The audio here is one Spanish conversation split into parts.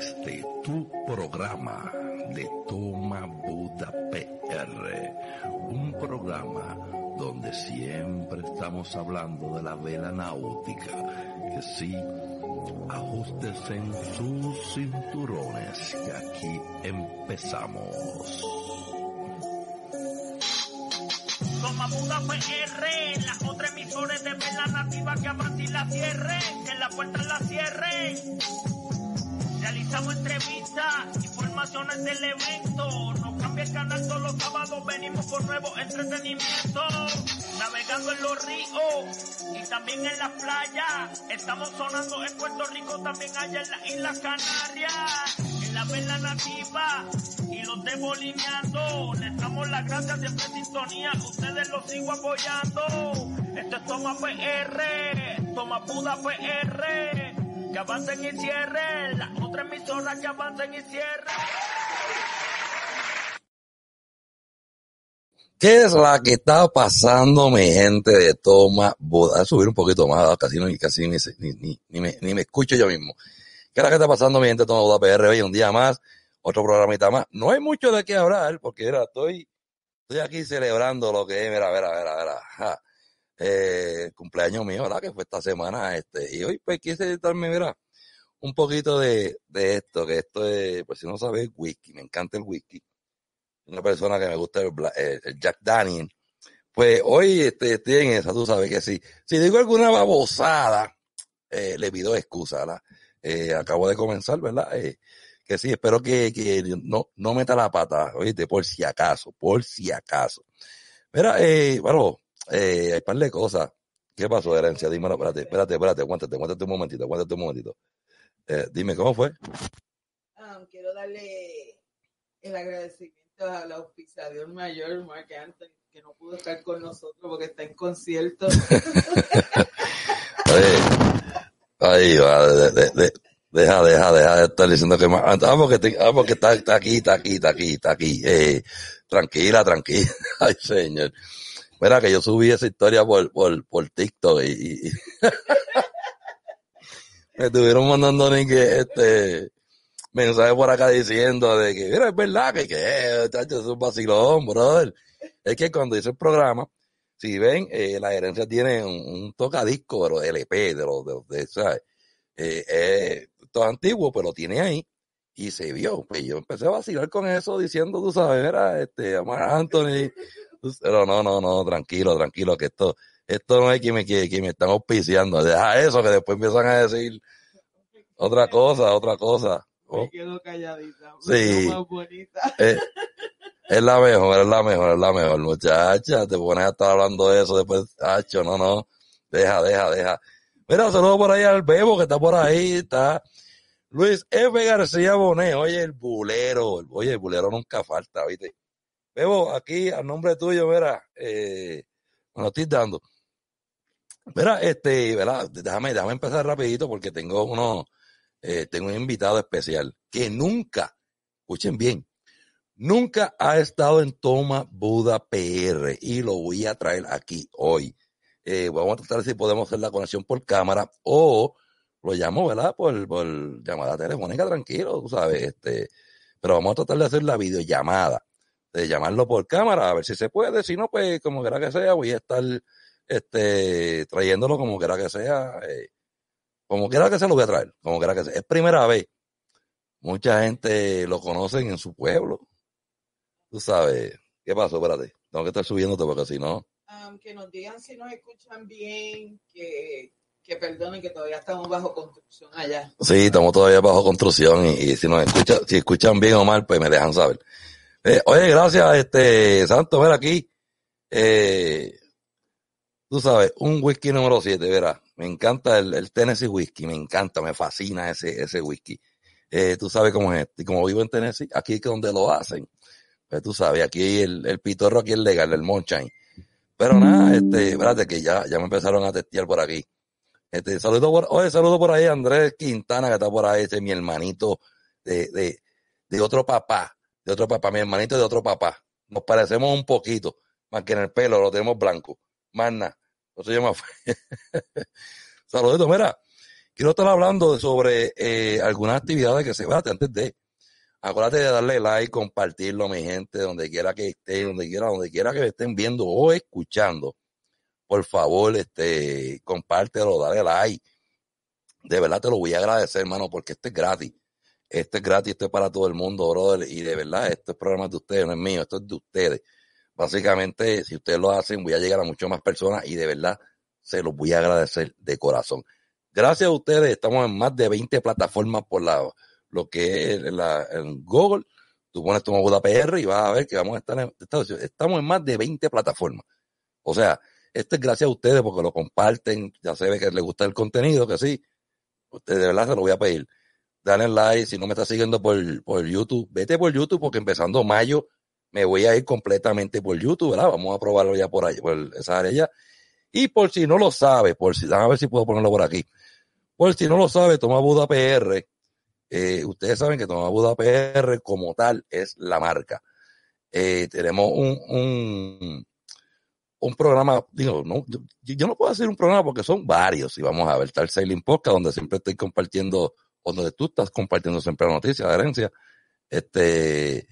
es este tu programa de Toma Buda PR, un programa donde siempre estamos hablando de la vela náutica, que sí, ajustes en sus cinturones, que aquí empezamos. Toma Buda PR, las otras emisores de vela nativa que abran y la cierre, que la puerta la cierre. Realizamos entrevistas, informaciones del evento. No cambia el canal todos los sábados, venimos por nuevo entretenimiento Navegando en los ríos y también en las playas. Estamos sonando en Puerto Rico, también allá en las Islas Canarias. En la vela nativa y los demolineando. Les damos las gracias siempre en sintonía. Ustedes los sigo apoyando. Esto es Toma PR, Toma Puda PR que avancen y cierren. otra emisora que avancen y cierren. ¿Qué es la que está pasando, mi gente de Toma Voy A subir un poquito más, casi, ni, ni, ni, me, ni me escucho yo mismo. ¿Qué es la que está pasando, mi gente de Toma Buda PR? Hoy un día más, otro programita más. No hay mucho de qué hablar, porque era, estoy, estoy aquí celebrando lo que es. Mira, mira, mira, mira. ver eh, cumpleaños mío, ¿verdad? Que fue esta semana, este, y hoy pues quise darme, mira, un poquito de, de esto, que esto es, pues si no sabes, whisky, me encanta el whisky. Una persona que me gusta el, Jack Daniel. Pues hoy este, estoy en esa, tú sabes que sí. Si digo alguna babosada, eh, le pido excusa, ¿verdad? Eh, acabo de comenzar, ¿verdad? Eh, que sí, espero que, que, no, no meta la pata, oíste, por si acaso, por si acaso. Mira, eh, bueno, eh, hay par de cosas. ¿Qué pasó, herencia? Dímelo, espérate, espérate, espérate, aguántate, aguántate un momentito, aguántate un momentito. Eh, dime, ¿cómo fue? Um, quiero darle el agradecimiento al auspiciador mayor, Mark Anthony, que no pudo estar con nosotros porque está en concierto. ahí va, de, de, de, deja, deja, deja de estar diciendo que más. Ah, porque, te, ah, está, está, aquí, está aquí, está aquí, está aquí. Eh, tranquila, tranquila. Ay, señor. Mira, que yo subí esa historia por, TikTok y, me estuvieron mandando ni que este mensaje por acá diciendo de que, mira, es verdad que, es un vacilón, brother. Es que cuando hice el programa, si ven, eh, la herencia tiene un, tocadisco, pero LP, de los, de, los, de ¿sabes? Eh, eh, todo antiguo, pero lo tiene ahí. Y se vio, pues yo empecé a vacilar con eso diciendo, tú sabes, era este, Amar Anthony, pero no, no, no, tranquilo, tranquilo, que esto, esto no es que me, que, que me están auspiciando. Deja eso, que después empiezan a decir otra cosa, otra cosa. Me oh. quedo calladita. Sí. Eh, es la mejor, es la mejor, es la mejor, muchacha. Te pones a estar hablando de eso después, hacho, no, no. Deja, deja, deja. Mira, saludo por ahí al Bebo que está por ahí, está. Luis F. García Bonet, oye, el bulero. Oye, el bulero nunca falta, ¿viste? Bebo, aquí al nombre tuyo, mira, eh, estoy dando. Mira, este, ¿verdad? Déjame, déjame empezar rapidito porque tengo uno, eh, tengo un invitado especial que nunca, escuchen bien, nunca ha estado en Toma Buda PR y lo voy a traer aquí hoy. Eh, vamos a tratar si podemos hacer la conexión por cámara o lo llamo, ¿verdad? Por, por llamada telefónica, tranquilo, tú sabes, este, pero vamos a tratar de hacer la videollamada de llamarlo por cámara, a ver si se puede, si no, pues como quiera que sea, voy a estar este, trayéndolo como quiera que sea, eh, como quiera que sea lo voy a traer, como quiera que sea. Es primera vez, mucha gente lo conocen en su pueblo, tú sabes, ¿qué pasó? Espérate, tengo que estar subiéndote porque si no... Um, nos digan si nos escuchan bien, que, que perdonen que todavía estamos bajo construcción allá. Sí, estamos todavía bajo construcción y, si nos escuchan, si escuchan bien o mal, pues me dejan saber. Eh, oye, gracias, este, Santo, ver aquí. Eh, tú sabes, un whisky número 7, verá. Me encanta el, el, Tennessee whisky, me encanta, me fascina ese, ese whisky. Eh, tú sabes cómo es Y este, como vivo en Tennessee, aquí es donde lo hacen. Pues tú sabes, aquí el, el pitorro aquí es legal, el moonshine, Pero nada, este, espérate que ya, ya me empezaron a testear por aquí. Este, saludo por, oye, saludo por ahí a Andrés Quintana, que está por ahí, es este, mi hermanito de, de, de otro papá de otro papá. Mi hermanito de otro papá. Nos parecemos un poquito, más que en el pelo, lo tenemos blanco. Más no se yo me Saludito, mira. Quiero estar hablando sobre eh, algunas actividades que se van antes de. Acuérdate de darle like, compartirlo, mi gente, donde quiera que esté, donde quiera, donde quiera que me estén viendo o escuchando. Por favor, este, compártelo, dale like. De verdad te lo voy a agradecer, hermano, porque esto es gratis. Esto es gratis, esto es para todo el mundo, brother. Y de verdad, esto es programa de ustedes, no es mío, esto es de ustedes. Básicamente, si ustedes lo hacen, voy a llegar a muchas más personas y de verdad se los voy a agradecer de corazón. Gracias a ustedes, estamos en más de 20 plataformas por lado, lo que es la, en Google. Tú pones tu moda PR y vas a ver que vamos a estar en, estamos en más de 20 plataformas. O sea, esto es gracias a ustedes porque lo comparten, ya se ve que les gusta el contenido, que sí. Ustedes de verdad se lo voy a pedir dale like. Si no me estás siguiendo por, YouTube, vete por YouTube porque empezando mayo me voy a ir completamente por YouTube, ¿verdad? Vamos a probarlo ya por ahí, por esa área ya. Y por si no lo sabe, por si, a ver si puedo ponerlo por aquí. Por si no lo sabe, Toma Buda PR. Eh, ustedes saben que Toma Buda PR como tal es la marca. Eh, tenemos un, un, programa, digo, yo, no puedo hacer un programa porque son varios, y vamos a ver, tal Sailing Podcast, donde siempre estoy compartiendo donde tú estás compartiendo siempre la noticia, la herencia, este,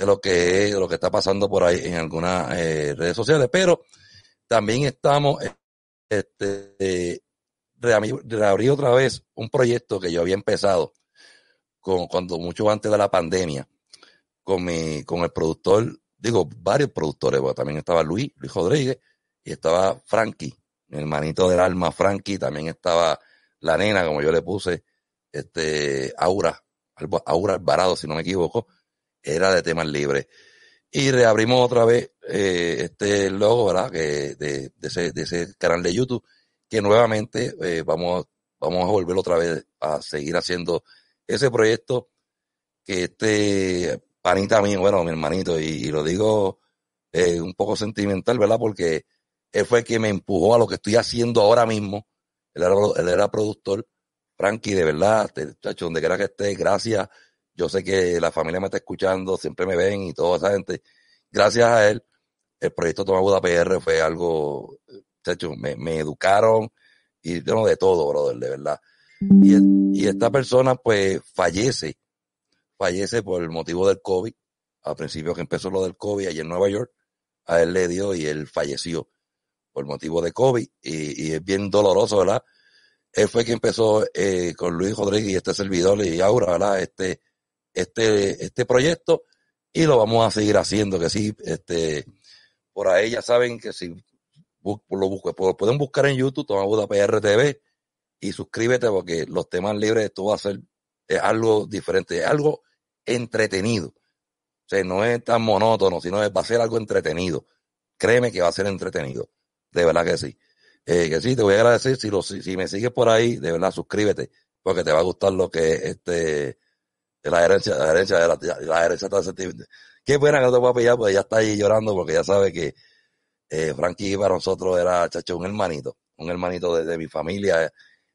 de lo que lo que está pasando por ahí en algunas eh, redes sociales. Pero también estamos, este, reabrí otra vez un proyecto que yo había empezado con, cuando mucho antes de la pandemia, con mi, con el productor, digo, varios productores, también estaba Luis, Luis Rodríguez, y estaba Frankie, el hermanito del alma Frankie, también estaba la nena, como yo le puse, este, Aura, Aura Alvarado, si no me equivoco, era de temas libres. Y reabrimos otra vez eh, este logo, ¿verdad? Que, de, ese, canal de YouTube, que nuevamente eh, vamos, vamos a volver otra vez a seguir haciendo ese proyecto que este panita mío, bueno, mi hermanito, y, lo digo eh, un poco sentimental, ¿verdad? Porque él fue el que me empujó a lo que estoy haciendo ahora mismo. Él era, él era productor Frankie, de verdad, chacho, donde quiera que estés, gracias. Yo sé que la familia me está escuchando, siempre me ven y toda esa gente. Gracias a él, el proyecto Buda PR fue algo, chacho, me, educaron y de todo, brother, de verdad. Y, y, esta persona, pues, fallece, fallece por el motivo del COVID. Al principio que empezó lo del COVID, allí en Nueva York, a él le dio y él falleció por el motivo de COVID. y es bien doloroso, ¿verdad? él fue quien empezó eh, con Luis Rodríguez y este servidor y Aura Este, este, este proyecto y lo vamos a seguir haciendo, que sí, este, por ahí ya saben que si lo, busco, pues, pueden buscar en YouTube, PR PRTV y suscríbete porque los temas libres esto va a ser algo diferente, algo entretenido. O sea, no es tan monótono, sino va a ser algo entretenido. Créeme que va a ser entretenido. De verdad que sí. Eh, que sí, te voy a agradecer. Si, lo, si, me sigues por ahí, de verdad, suscríbete, porque te va a gustar lo que es este, la herencia, la herencia, la, la herencia de Qué buena que no te voy a pillar, ya está ahí llorando, porque ya sabe que eh, Frankie para nosotros era, chacho, un hermanito, un hermanito de, mi familia,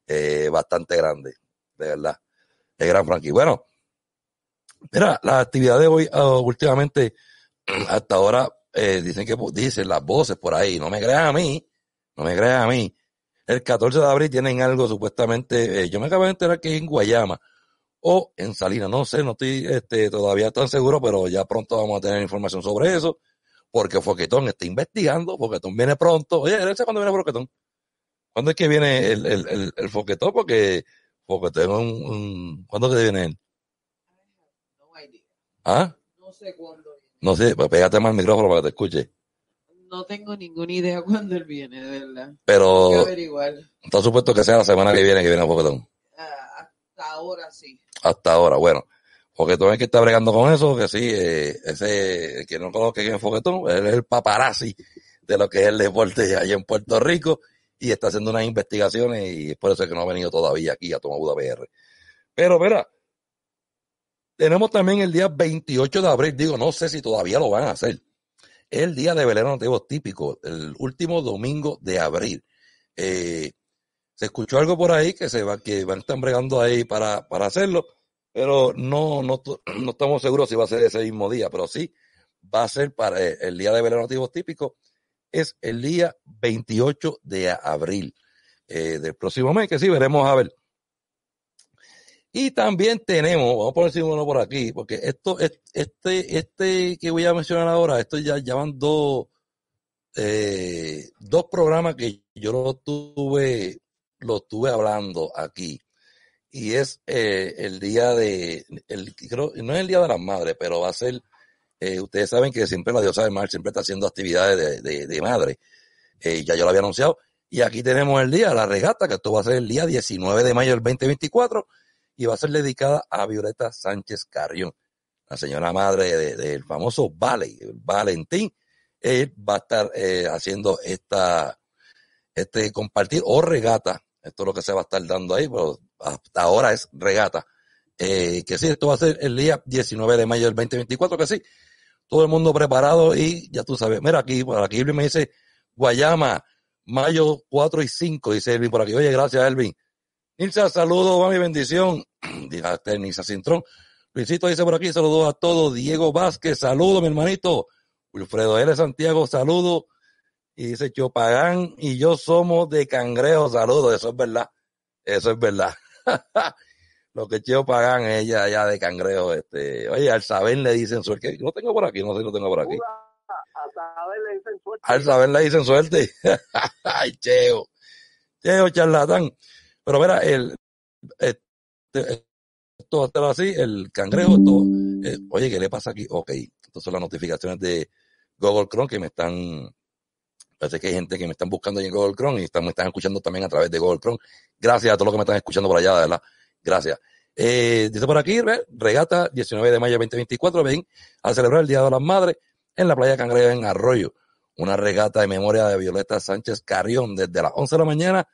eh, bastante grande, de verdad. El gran Frankie. Bueno, mira, la actividad de hoy, oh, últimamente, hasta ahora, eh, dicen que dicen las voces por ahí, no me crean a mí, no me creas a mí. El 14 de abril tienen algo supuestamente, eh, yo me acabo de enterar que es en Guayama o en Salinas, no sé, no estoy este, todavía tan seguro, pero ya pronto vamos a tener información sobre eso, porque Foquetón está investigando, Foquetón viene pronto. Oye, cuándo viene Foquetón? ¿Cuándo es que viene el, el, el, Foquetón? Porque Foquetón es un, ¿Cuándo que viene él? ¿Ah? No sé cuándo. No sé, pues pégate más el micrófono para que te escuche no tengo ninguna idea cuándo él viene, de verdad. Pero. Está supuesto que sea la semana que viene que viene a ah, hasta ahora sí. Hasta ahora, bueno. todo es que está bregando con eso, que sí, eh, ese, que no conozca que es Foguetón, él es el paparazzi de lo que es el deporte allá en Puerto Rico y está haciendo unas investigaciones y es por eso que no ha venido todavía aquí a Tomabuda PR. Pero, verá, tenemos también el día 28 de abril, digo, no sé si todavía lo van a hacer el día de velero típico, el último domingo de abril. Eh, se escuchó algo por ahí que se va, que van a bregando ahí para, hacerlo, pero no, no, estamos seguros si va a ser ese mismo día, pero sí va a ser para eh, el, día de velero típico, es el día 28 de abril eh, del próximo mes, que sí veremos a ver y también tenemos, vamos a poner uno por aquí, porque esto, este, este que voy a mencionar ahora, esto ya, llevan dos, eh, dos programas que yo lo tuve, lo tuve hablando aquí. Y es eh, el día de, el, no es el día de las madres, pero va a ser, eh, ustedes saben que siempre la diosa de mar siempre está haciendo actividades de, de, de madre. ya yo lo había anunciado. Y aquí tenemos el día, la regata, que esto va a ser el día 19 de mayo del 2024 y va a ser dedicada a Violeta Sánchez Carrión, la señora madre del famoso Valentín. va a estar eh, haciendo esta, este compartir o regata. Esto es lo que se va a estar dando ahí, pero hasta ahora es regata. Eh, que sí, esto va a ser el día 19 de mayo del 2024, que sí. Todo el mundo preparado y ya tú sabes. Mira aquí, por aquí me dice Guayama, mayo 4 y 5, dice Elvin por aquí. Oye, gracias Elvin. Nilsa, va mi bendición. usted, Nilsa Cintrón. Luisito dice por aquí, saludos a todos. Diego Vázquez, saludo mi hermanito. Wilfredo L. Santiago, saludo Y dice Chopagán y yo somos de Cangrejo, saludo Eso es verdad. Eso es verdad. Lo que Chopagán ella allá de Cangrejo. Este, oye, al saber le dicen suerte. No tengo por aquí, no sé si lo tengo por aquí. Al saber le dicen suerte. Al saber le dicen suerte. Ay, cheo. Cheo, charlatán. Pero mira, el, eh, esto así, el cangrejo, todo eh, oye, ¿qué le pasa aquí? Ok, estas son las notificaciones de Google Chrome que me están, parece que hay gente que me están buscando en Google Chrome y están, me están escuchando también a través de Google Chrome. Gracias a todos los que me están escuchando por allá, de verdad. Gracias. Eh, dice por aquí, regata 19 de mayo de 2024, ven a celebrar el Día de las Madres en la playa Cangrejo en Arroyo. Una regata de memoria de Violeta Sánchez Carrión desde las 11 de la mañana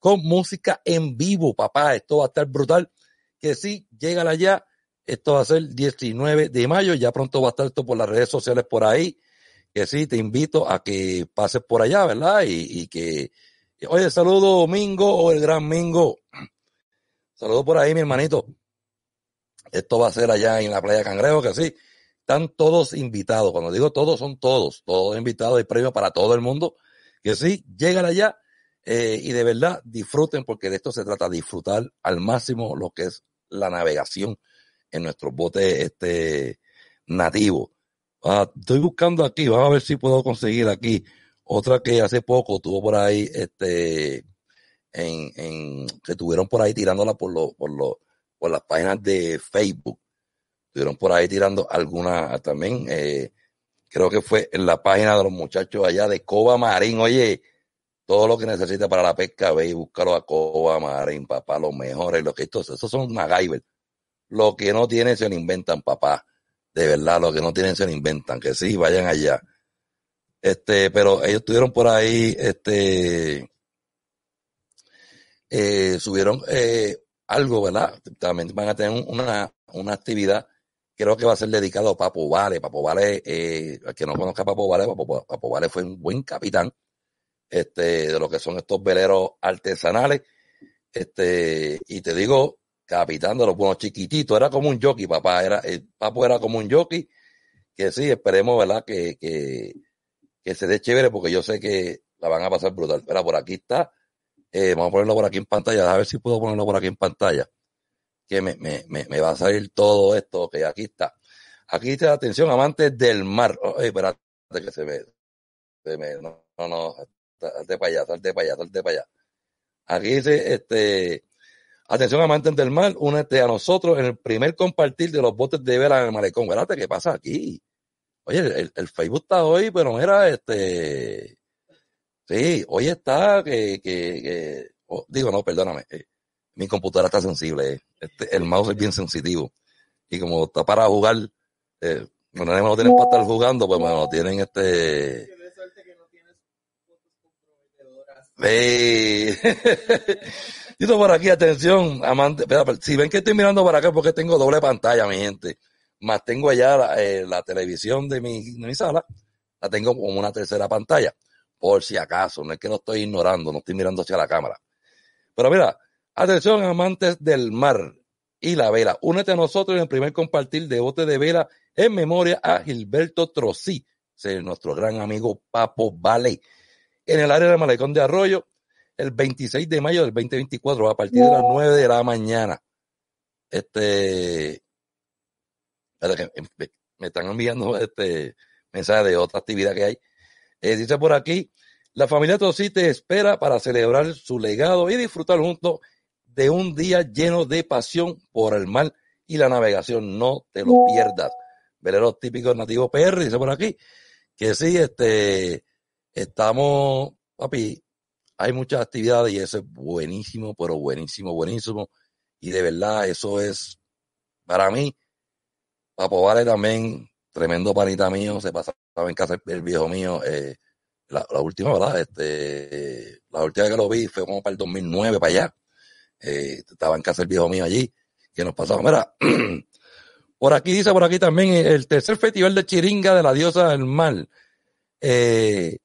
con música en vivo, papá. Esto va a estar brutal. Que sí, llegala ya. Esto va a ser el 19 de mayo. Ya pronto va a estar esto por las redes sociales por ahí. Que sí, te invito a que pases por allá, ¿verdad? Y, y que. Oye, saludo Mingo o el gran Mingo. Saludo por ahí, mi hermanito. Esto va a ser allá en la playa Cangrejo, que sí. Están todos invitados. Cuando digo todos, son todos. Todos invitados. y premio para todo el mundo. Que sí, llegala allá eh, y de verdad, disfruten porque de esto se trata, disfrutar al máximo lo que es la navegación en nuestros botes este, nativos. Ah, estoy buscando aquí, vamos a ver si puedo conseguir aquí otra que hace poco tuvo por ahí, este, en, en, que tuvieron por ahí tirándola por, por, por las páginas de Facebook. estuvieron por ahí tirando alguna también, eh, creo que fue en la página de los muchachos allá de Coba Marín. Oye, todo lo que necesita para la pesca, ve y búscalo a Coba, Marín, papá, los mejores, lo que estos, esos son MacGyver. Lo que no tienen se lo inventan, papá. De verdad, lo que no tienen se lo inventan, que sí, vayan allá. Este, pero ellos estuvieron por ahí, este, eh, subieron eh, algo, ¿verdad? También van a tener una, actividad, creo que va a ser dedicado a Papo Vale. Papo Vale, eh, que no conozca a Papo Vale, Papo Vale fue un buen capitán este, de lo que son estos veleros artesanales. Este, y te digo, capitán de los buenos chiquititos, era como un jockey, papá, era, el papo era como un jockey, que sí, esperemos, ¿verdad? Que, que, que se dé chévere, porque yo sé que la van a pasar brutal. Pero por aquí está, eh, vamos a ponerlo por aquí en pantalla, a ver si puedo ponerlo por aquí en pantalla, que me, me, me, va a salir todo esto, que aquí está. Aquí está, atención, amantes del mar. Oye, espérate que se ve se me, no, no, no, Salte para allá, salte para allá, salte para allá. Aquí dice, este, atención amantes del mal, únete a nosotros en el primer compartir de los botes de vela en el malecón. Espérate, ¿qué pasa aquí? Oye, el, Facebook está hoy, pero era este, sí, hoy está que, que, digo, no, perdóname, eh, mi computadora está sensible, eh. este, el mouse es bien sensitivo y como está para jugar, eh, bueno, no tienen para estar jugando, pues bueno, tienen este, Hey. Yo por aquí, atención, amante. Si ven que estoy mirando para acá, porque tengo doble pantalla, mi gente. Más tengo allá la, eh, televisión de mi, sala, la tengo como una tercera pantalla, por si acaso. No es que lo estoy ignorando, no estoy mirando hacia la cámara. Pero mira, atención, amantes del mar y la vela. Únete a nosotros en el primer compartir de bote de vela en memoria a Gilberto Trocí nuestro gran amigo Papo Vale en el área de Malecón de Arroyo el 26 de mayo del 2024 a partir de las 9 de la mañana. Este, me están enviando este mensaje de otra actividad que hay. Eh, dice por aquí, la familia Tosí espera para celebrar su legado y disfrutar juntos de un día lleno de pasión por el mar y la navegación. No te lo pierdas. Veleros típicos nativos PR, dice por aquí, que sí, este, Estamos, papi, hay muchas actividades y eso es buenísimo, pero buenísimo, buenísimo. Y de verdad, eso es, para mí, Papo Vale también, tremendo panita mío, se pasaba en casa el viejo mío. Eh, la, última, ¿verdad? Este, la última que lo vi fue como para el 2009, para allá. Eh, estaba en casa el viejo mío allí, que nos pasaba. Mira, por aquí dice, por aquí también, el tercer festival de chiringa de la diosa del mal. Eh,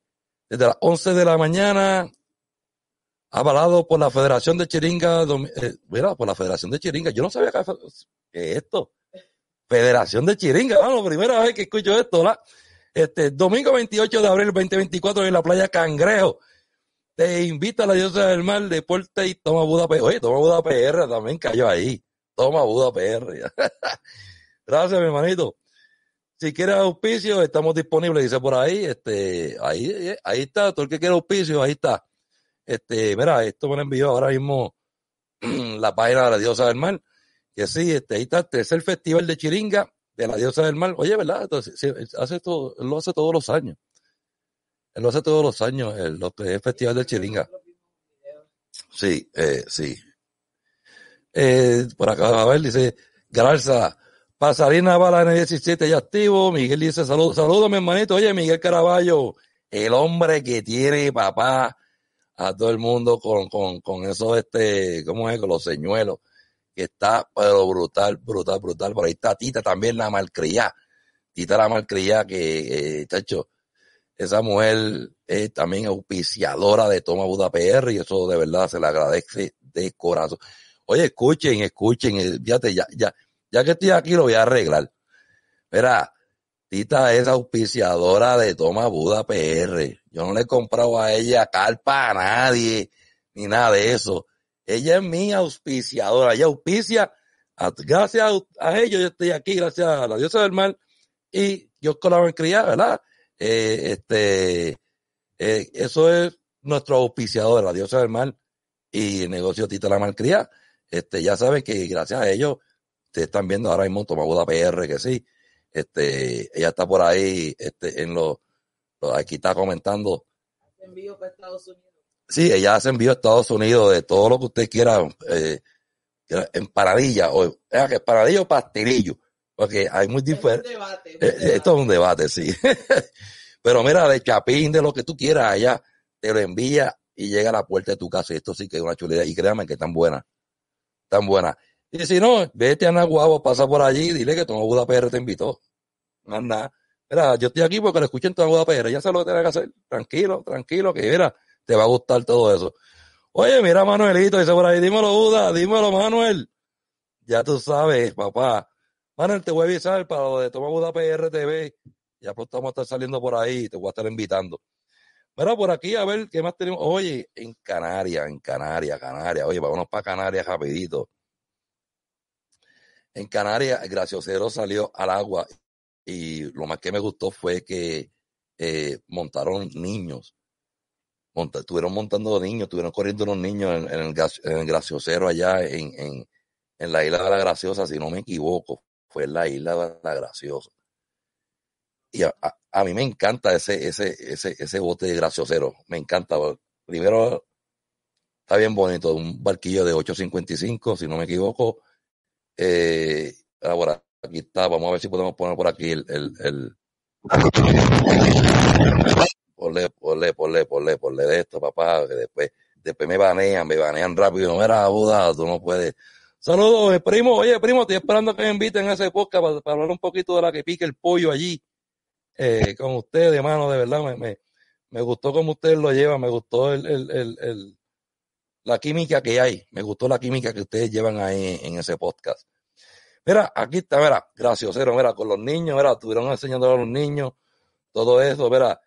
desde las 11 de la mañana, avalado por la Federación de Chiringa, eh, mira, por la Federación de Chiringa, yo no sabía que, esto, Federación de Chiringa, la primera vez que escucho esto, ¿verdad? Este, domingo 28 de abril 2024 en la playa Cangrejo. Te invita a la diosa del mar, deporte y toma Buda PR. Oye, toma Buda PR también cayó ahí. Toma Buda PR. Gracias, mi hermanito si quieres auspicio, estamos disponibles, dice por ahí, este, ahí, ahí está, todo el que quiera auspicio, ahí está. Este, mira, esto me lo envió ahora mismo la página de la diosa del mar, que sí, este, ahí está, tercer festival de chiringa de la diosa del mar. Oye, ¿verdad? hace todo, él lo hace todos los años. Él lo hace todos los años, el, festival de chiringa. Sí, eh, sí. Eh, por acá, a ver, dice, Garza, Pasarina Navarra N17 ya activo. Miguel dice saludos, saludos, mi hermanito. Oye, Miguel Caraballo, el hombre que tiene papá a todo el mundo con, con, con esos, este, ¿cómo es? Con los señuelos. Que está, pero brutal, brutal, brutal. Por ahí está Tita también, la malcriada. Tita la malcriada que, eh, chacho, esa mujer es también auspiciadora de Toma Buda PR y eso de verdad se le agradece de corazón. Oye, escuchen, escuchen, eh, fíjate, ya, ya, ya que estoy aquí, lo voy a arreglar. Mira, Tita es auspiciadora de Toma Buda PR. Yo no le he comprado a ella carpa a nadie, ni nada de eso. Ella es mi auspiciadora, ella auspicia. gracias a, ellos yo estoy aquí, gracias a la diosa del mal y yo con la malcriada, ¿verdad? Eh, este, eh, eso es nuestro auspiciador, la diosa del mal y el negocio Tita la malcriada. Este, ya saben que gracias a ellos este, están viendo ahora en Tomabuda PR, que sí. Este, ella está por ahí, este, en los, aquí está comentando. para Estados Unidos. Sí, ella hace envío a Estados Unidos de todo lo que usted quiera, eh, en paradilla, o, es que paradillo o pastelillo, porque hay muy diferente eh, eh, esto es un debate, sí. Pero mira, de chapín, de lo que tú quieras, allá, te lo envía y llega a la puerta de tu casa. Y esto sí que es una chulera. Y créanme que tan buena, tan buena. Y si no, vete a Nahuabo, pasa por allí dile que Toma Buda PR te invitó. No Mira, yo estoy aquí porque lo escuché en tu Buda PR. Ya sé lo que tenés que hacer. Tranquilo, tranquilo, que mira, te va a gustar todo eso. Oye, mira Manuelito, dice por ahí, dímelo Buda, dímelo Manuel. Ya tú sabes, papá. Manuel, te voy a avisar para lo de Toma Buda PR TV. Ya pronto pues, vamos a estar saliendo por ahí, te voy a estar invitando. Mira, por aquí, a ver, ¿qué más tenemos? Oye, en Canarias, en Canarias, Canarias. Oye, vámonos para Canarias rapidito. En Canarias, el graciosero salió al agua y lo más que me gustó fue que eh, montaron niños. estuvieron montando niños, estuvieron corriendo los niños en, el, en graciosero allá en, la isla de la Graciosa, si no me equivoco. Fue en la isla de la Graciosa y a, mí me encanta ese, ese, ese, ese bote de graciosero. Me encanta. Primero, está bien bonito, un barquillo de 8.55, si no me equivoco, eh, ahora, aquí está, vamos a ver si podemos poner por aquí el... el, el... Ponle, ponle, ponle, ponle, ponle de esto, papá, que después, después me banean, me banean rápido, no era abudado, tú no puedes. Saludos, eh, primo, oye, primo, estoy esperando que me inviten a ese podcast para, hablar un poquito de la que pique el pollo allí, eh, con ustedes, hermano, de verdad, me, me, me gustó como ustedes lo llevan, me gustó el, el, el la química que hay. Me gustó la química que ustedes llevan ahí en ese podcast. Mira, aquí está, mira, graciosero, mira, con los niños, mira, estuvieron enseñando a los niños, todo eso, mira,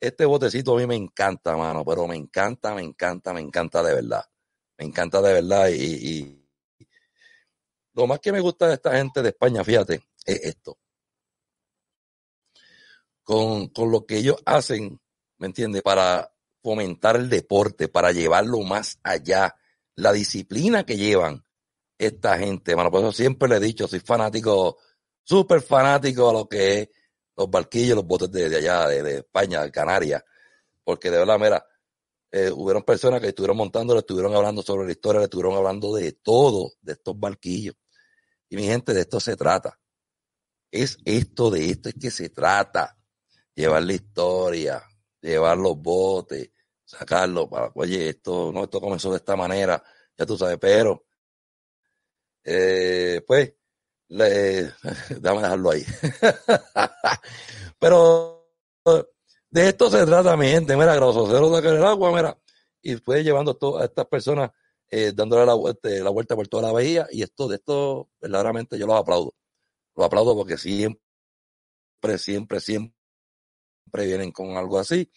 este botecito a mí me encanta, mano, pero me encanta, me encanta, me encanta de verdad. Me encanta de verdad y, lo más que me gusta de esta gente de España, fíjate, es esto. Con, con lo que ellos hacen, ¿me entiendes? Para fomentar el deporte, para llevarlo más allá, la disciplina que llevan esta gente, bueno, Por eso siempre le he dicho, soy fanático, súper fanático a lo que es los barquillos, los botes de, allá, de, España, de Canarias. Porque de verdad, mira, eh, hubieron personas que estuvieron montando, le estuvieron hablando sobre la historia, le estuvieron hablando de todo, de estos barquillos. Y mi gente, de esto se trata. Es esto, de esto es que se trata. Llevar la historia, llevar los botes, sacarlo para, oye, esto, no, esto comenzó de esta manera, ya tú sabes, pero, eh, pues, le, a dejarlo ahí. pero de esto se trata, mi gente, mira, grosocero, de el agua, mira, y fue llevando a estas personas, eh, dándole la, vuelta la vuelta por toda la bahía, y esto, de esto, verdaderamente yo los aplaudo. lo aplaudo porque siempre, siempre, siempre previenen con algo así.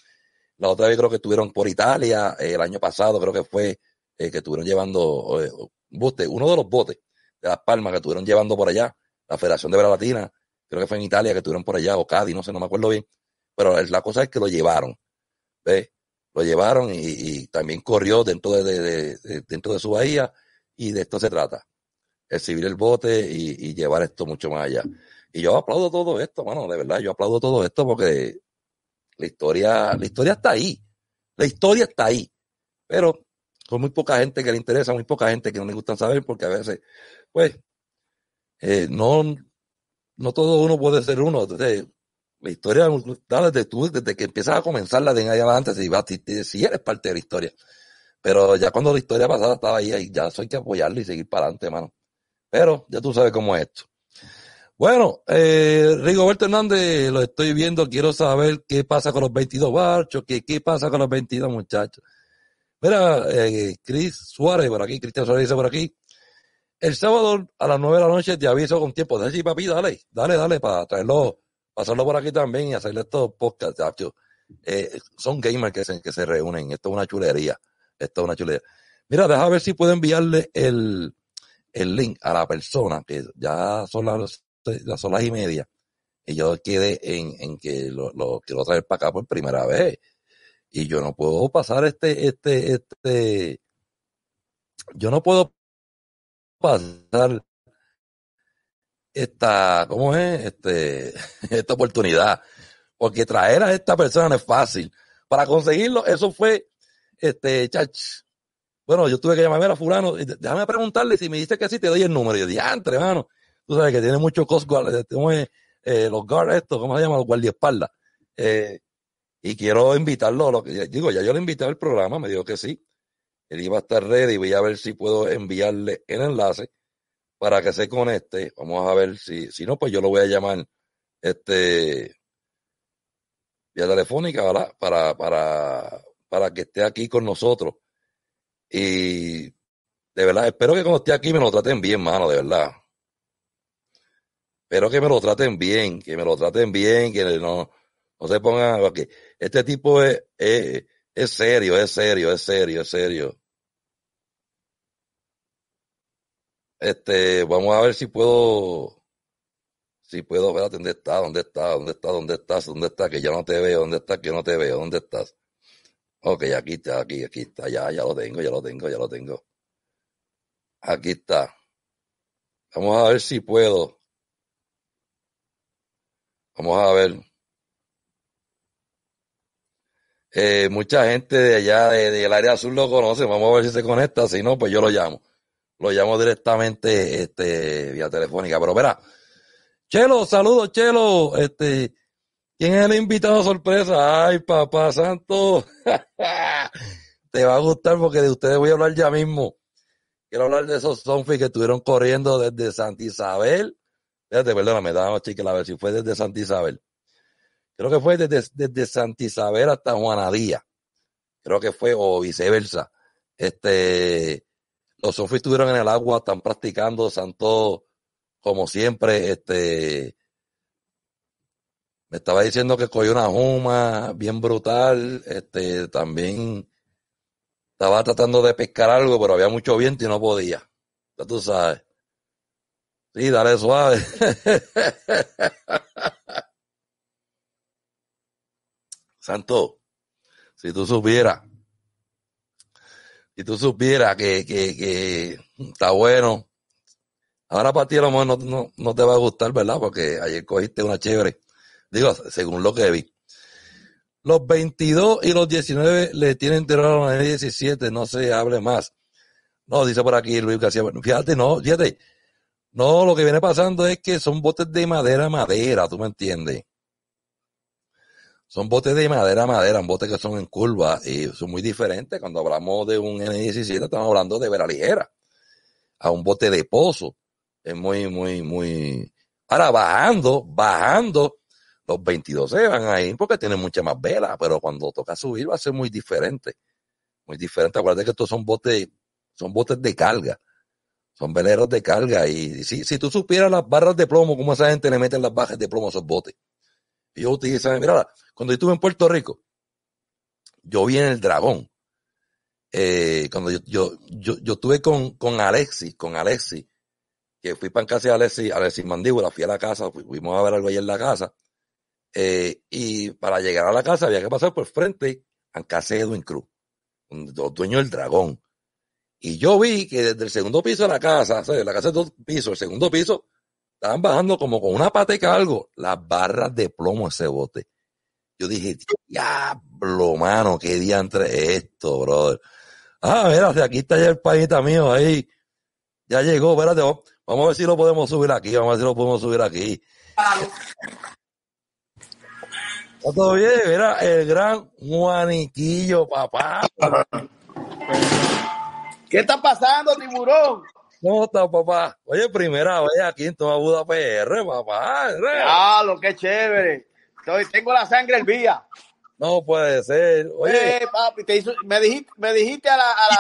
La otra vez creo que estuvieron por Italia, eh, el año pasado creo que fue eh, que estuvieron llevando un eh, bote, uno de los botes de Las Palmas que estuvieron llevando por allá, la Federación de Vera Latina, creo que fue en Italia que estuvieron por allá, o Cádiz, no sé, no me acuerdo bien, pero la cosa es que lo llevaron, ¿ves? Lo llevaron y, también corrió dentro de, dentro de su bahía y de esto se trata, exhibir el bote y, y llevar esto mucho más allá. Y yo aplaudo todo esto, mano, de verdad, yo aplaudo todo esto porque la historia, la historia está ahí. La historia está ahí. Pero con muy poca gente que le interesa, muy poca gente que no le gusta saber, porque a veces, pues, eh, no, no todo uno puede ser uno. la historia desde tú, desde que empiezas a comenzarla de ahí adelante, si, si, eres parte de la historia. Pero ya cuando la historia pasada estaba ahí, ya soy hay que apoyarlo y seguir para adelante, hermano. Pero ya tú sabes cómo es esto. Bueno, eh, Rigoberto Hernández, lo estoy viendo, quiero saber qué pasa con los 22 barchos, qué, qué pasa con los 22 muchachos. Mira, eh, Cris Suárez por aquí, Cristian Suárez dice por aquí. El sábado a las 9 de la noche te aviso con tiempo. Dale, papi, dale, dale, dale, para traerlo, pasarlo por aquí también y hacerle estos podcasts. Eh, son gamers que se, que se reúnen. Esto es una chulería. Esto es una chulería. Mira, deja ver si puedo enviarle el, el link a la persona, que ya son las las horas y media. Y yo quedé en, que lo, lo, quiero traer para acá por primera vez. Y yo no puedo pasar este, este, este, yo no puedo pasar esta, ¿cómo es? Este, esta oportunidad. Porque traer a esta persona no es fácil. Para conseguirlo, eso fue, este, chach. Bueno, yo tuve que llamarme a fulano, déjame preguntarle si me dice que sí, te doy el número. Y yo, entre hermano tú sabes que tiene mucho cost eh, eh, los guard estos, ¿cómo se llaman? Los guardiaespaldas. Eh, y quiero invitarlo, digo, ya yo le invité al programa, me dijo que sí. Él iba a estar ready, voy a ver si puedo enviarle el enlace para que se conecte. Vamos a ver si, si no, pues yo lo voy a llamar este vía telefónica, ¿verdad? Para, para que esté aquí con nosotros. Y de verdad, espero que cuando esté aquí me lo traten bien, mano, de verdad. Pero que me lo traten bien, que me lo traten bien, que no, no se pongan. Porque este tipo es, es, es serio, es serio, es serio, es serio. Este, vamos a ver si puedo. Si puedo, espérate, ¿dónde está? ¿Dónde está? ¿Dónde está? ¿Dónde estás? ¿Dónde está? Que ya no te veo, ¿dónde está? Que no te veo, ¿dónde estás? Ok, aquí está, aquí, aquí está, ya, ya lo tengo, ya lo tengo, ya lo tengo. Aquí está. Vamos a ver si puedo. Vamos a ver. Eh, mucha gente de allá del de, área azul lo conoce. Vamos a ver si se conecta. Si no, pues yo lo llamo. Lo llamo directamente este, vía telefónica. Pero verá. Chelo, saludos, Chelo. Este, ¿Quién es el invitado sorpresa? Ay, papá santo. Te va a gustar porque de ustedes voy a hablar ya mismo. Quiero hablar de esos zombies que estuvieron corriendo desde Santa Isabel Espérate, perdóname, más daba a ver si fue desde Santa Isabel. Creo que fue desde, desde Santa Isabel hasta Juanadía. Creo que fue, o viceversa. Este, los sofis estuvieron en el agua, están practicando, Santo, como siempre, este, me estaba diciendo que cogió una juma bien brutal, este, también estaba tratando de pescar algo, pero había mucho viento y no podía. Ya tú sabes. Sí, dale suave. Santo, si tú supieras, si tú supieras que, está bueno, ahora para ti a lo mejor no, te va a gustar, ¿verdad? Porque ayer cogiste una chévere, digo, según lo que vi. Los 22 y los 19 le tienen terror a los 17, no se hable más. No, dice por aquí Luis García. Fíjate, no, fíjate, no, lo que viene pasando es que son botes de madera, madera, ¿tú me entiendes? Son botes de madera, madera, son botes que son en curva y son muy diferentes. Cuando hablamos de un N17 estamos hablando de vela ligera, a un bote de pozo. Es muy, muy, muy... Ahora bajando, bajando, los 22 se van ahí porque tienen mucha más vela, pero cuando toca subir va a ser muy diferente. Muy diferente. Acuérdate que estos son botes, son botes de carga. Son veleros de carga y si, si tú supieras las barras de plomo, cómo esa gente le meten las barras de plomo a esos botes. Yo utilizan, mira, cuando yo estuve en Puerto Rico, yo vi en el dragón, eh, cuando yo, yo, yo, estuve con, con Alexis, con Alexis, que fui para casa de Alexis, Alexis Mandíbula, fui a la casa, fuimos a ver algo ahí en la casa, eh, y para llegar a la casa había que pasar por frente a casa de Edwin Cruz, dueño del dragón. Y yo vi que desde el segundo piso de la casa, o la casa de dos pisos, el segundo piso, estaban bajando como con una pateca algo, las barras de plomo ese bote. Yo dije, diablo, mano, qué diantre es esto, brother. Ah, mira, aquí está ya el pañita mío ahí. Ya llegó, espérate, vamos a ver si lo podemos subir aquí, vamos a ver si lo podemos subir aquí. Está todo bien, mira, el gran Juaniquillo, papá. ¿Qué está pasando, tiburón? ¿Cómo está, papá? Oye, primera vez aquí en toda Buda PR, papá. Ah, lo que chévere. tengo la sangre en vía. No puede ser. Oye, eh, papi, te me, dijiste, a,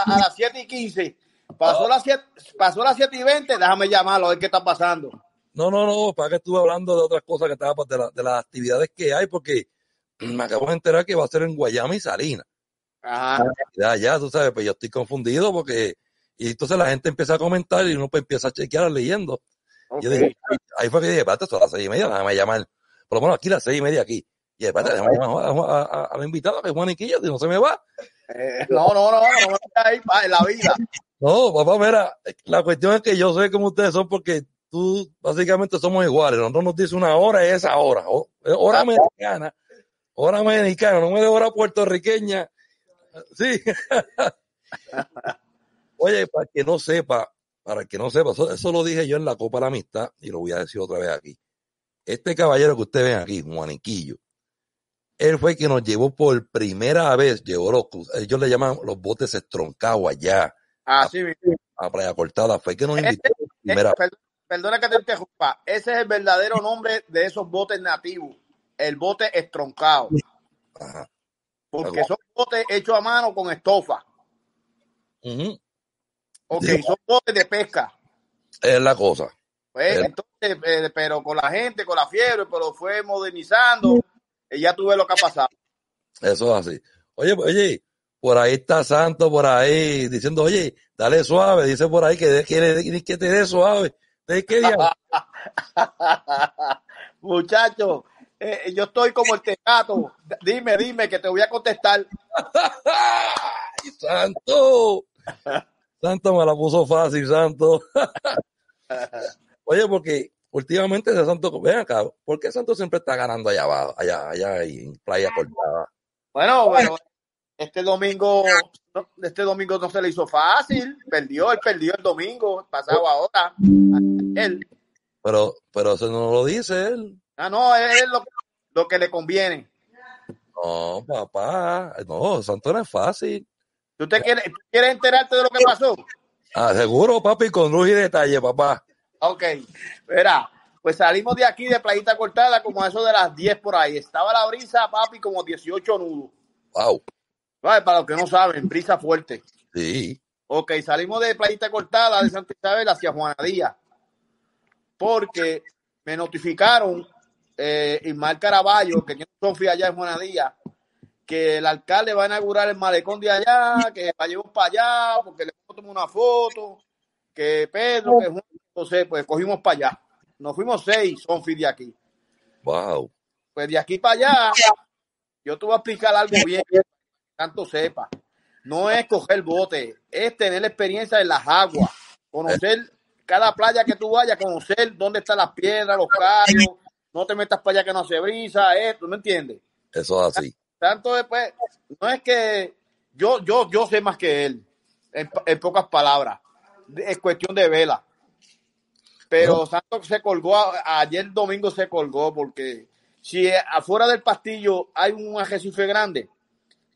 las 7 y 15. Pasó, las 7, y 20. Déjame llamarlo, a ver qué está pasando. No, no, no. Para que estuve hablando de otras cosas que estaba pues, de, de las actividades que hay, porque me acabo de enterar que va a ser en Guayama y Salinas. Ajá. Ah, ya, ya, tú sabes, pues yo estoy confundido porque. Y entonces la gente empieza a comentar y uno pues empieza a chequear leyendo. Okay. Yo digo, ahí, fue que dije, espérate, son las seis y media, déjame llamar. Por lo menos aquí las seis y media aquí. Y espérate, déjame llamar a, a, a, la invitada, que es Juaniquilla, si no se me va. Eh, no, no, no, no, no ahí, pa, la vida. No, papá, mira, la cuestión es que yo sé cómo ustedes son porque tú, básicamente somos iguales. Nosotros nos dice una hora y esa hora. Hora ah, americana, hora americana, no me de hora puertorriqueña Sí. Oye, para que no sepa, para que no sepa, eso, lo dije yo en la Copa de la Amistad y lo voy a decir otra vez aquí. Este caballero que usted ve aquí, Juaniquillo, él fue el que nos llevó por primera vez, llevó los, ellos le llaman los botes estroncados allá. Ah, sí, a Playa Cortada, fue que nos este, invitó. Eh, primera Perdona que te interrumpa, ese es el verdadero nombre de esos botes nativos, el bote estroncado. Ajá. Porque son botes hechos a mano con estofa. Ok, son botes de pesca. Es la cosa. Pues, entonces, eh, pero con la gente, con la fiebre, pero fue modernizando. Y eh, ya tuve lo que ha pasado. Eso es así. Oye, oye, por ahí está Santo, por ahí, diciendo, oye, dale suave. Dice por ahí que quiere que te dé suave. ¿De qué Muchachos, eh, yo estoy como el tecato. Dime, dime, que te voy a contestar. santo! Santo me la puso fácil, santo. Oye, porque últimamente ese santo, ven acá, ¿por qué santo siempre está ganando allá abajo, allá, allá en Playa Cortada? Bueno, bueno, este domingo, este domingo no se le hizo fácil, perdió, él perdió el domingo, pasado ahora, él. Pero, pero eso no lo dice él. Ah, no, es lo, que le conviene. No, papá, no, Santo no es fácil. ¿Tú te quieres, quieres enterarte de lo que pasó? Ah, seguro, papi, con luz y detalle, papá. Ok, verá, pues salimos de aquí de Playita Cortada como a eso de las 10 por ahí. Estaba la brisa, papi, como 18 nudos. Wow. para los que no saben, brisa fuerte. Sí. Ok, salimos de Playita Cortada de Santa Isabel hacia Díaz. Porque me notificaron eh, Ismael Caraballo, que tiene un Sofía allá en Juanadía, que el alcalde va a inaugurar el malecón de allá, que llevar para allá, porque le tomó una foto, que Pedro, que Juan, pues cogimos para allá. Nos fuimos seis, Sofi de aquí. Wow. Pues de aquí para allá, yo te voy a explicar algo bien, tanto sepa. No es coger bote, es tener la experiencia en las aguas, conocer cada playa que tú vayas, conocer dónde están las piedras, los carros, no te metas para allá que no hace brisa, esto, ¿no entiendes? Eso es así. Tanto después, no es que yo, yo, yo sé más que él, en, pocas palabras, es cuestión de vela. Pero Santo se colgó, ayer domingo se colgó, porque si eh, afuera del pastillo hay un arrecife grande,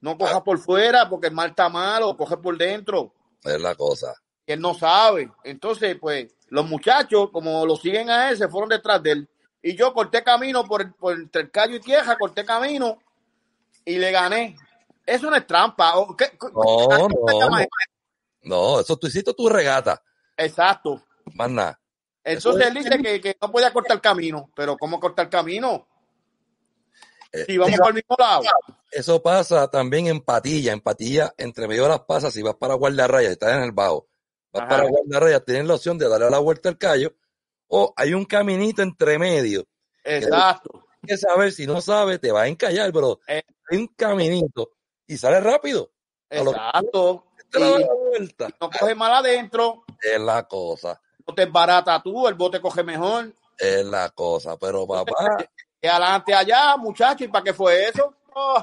no coja por fuera porque el mar está malo, coge por dentro. Es la cosa. Él no sabe. Entonces, pues, los muchachos, como lo siguen a él, se fueron detrás de él. Y yo corté camino por, por entre callo y Tierra, corté camino y le gané. Eso no es trampa. no, no, eso tú hiciste tu regata. Exacto. Más nada. Entonces él dice que, que, no podía cortar camino, pero ¿cómo cortar camino? Eh, si vamos para el mismo lado. Eso pasa también en patilla, en patilla, entre medio de las pasas, si vas para raya estás en el bajo, vas para raya tienes la opción de darle a la vuelta al callo o hay un caminito entre medio. Exacto. Hay que saber, si no sabe te va a encallar, bro. Eh. Hay un caminito y sale rápido. Exacto. No coge mal adentro. Es la cosa. No te barata tú, el bote coge mejor. Es la cosa, pero papá. Y adelante allá, muchachos, ¿y para qué fue eso? Oh.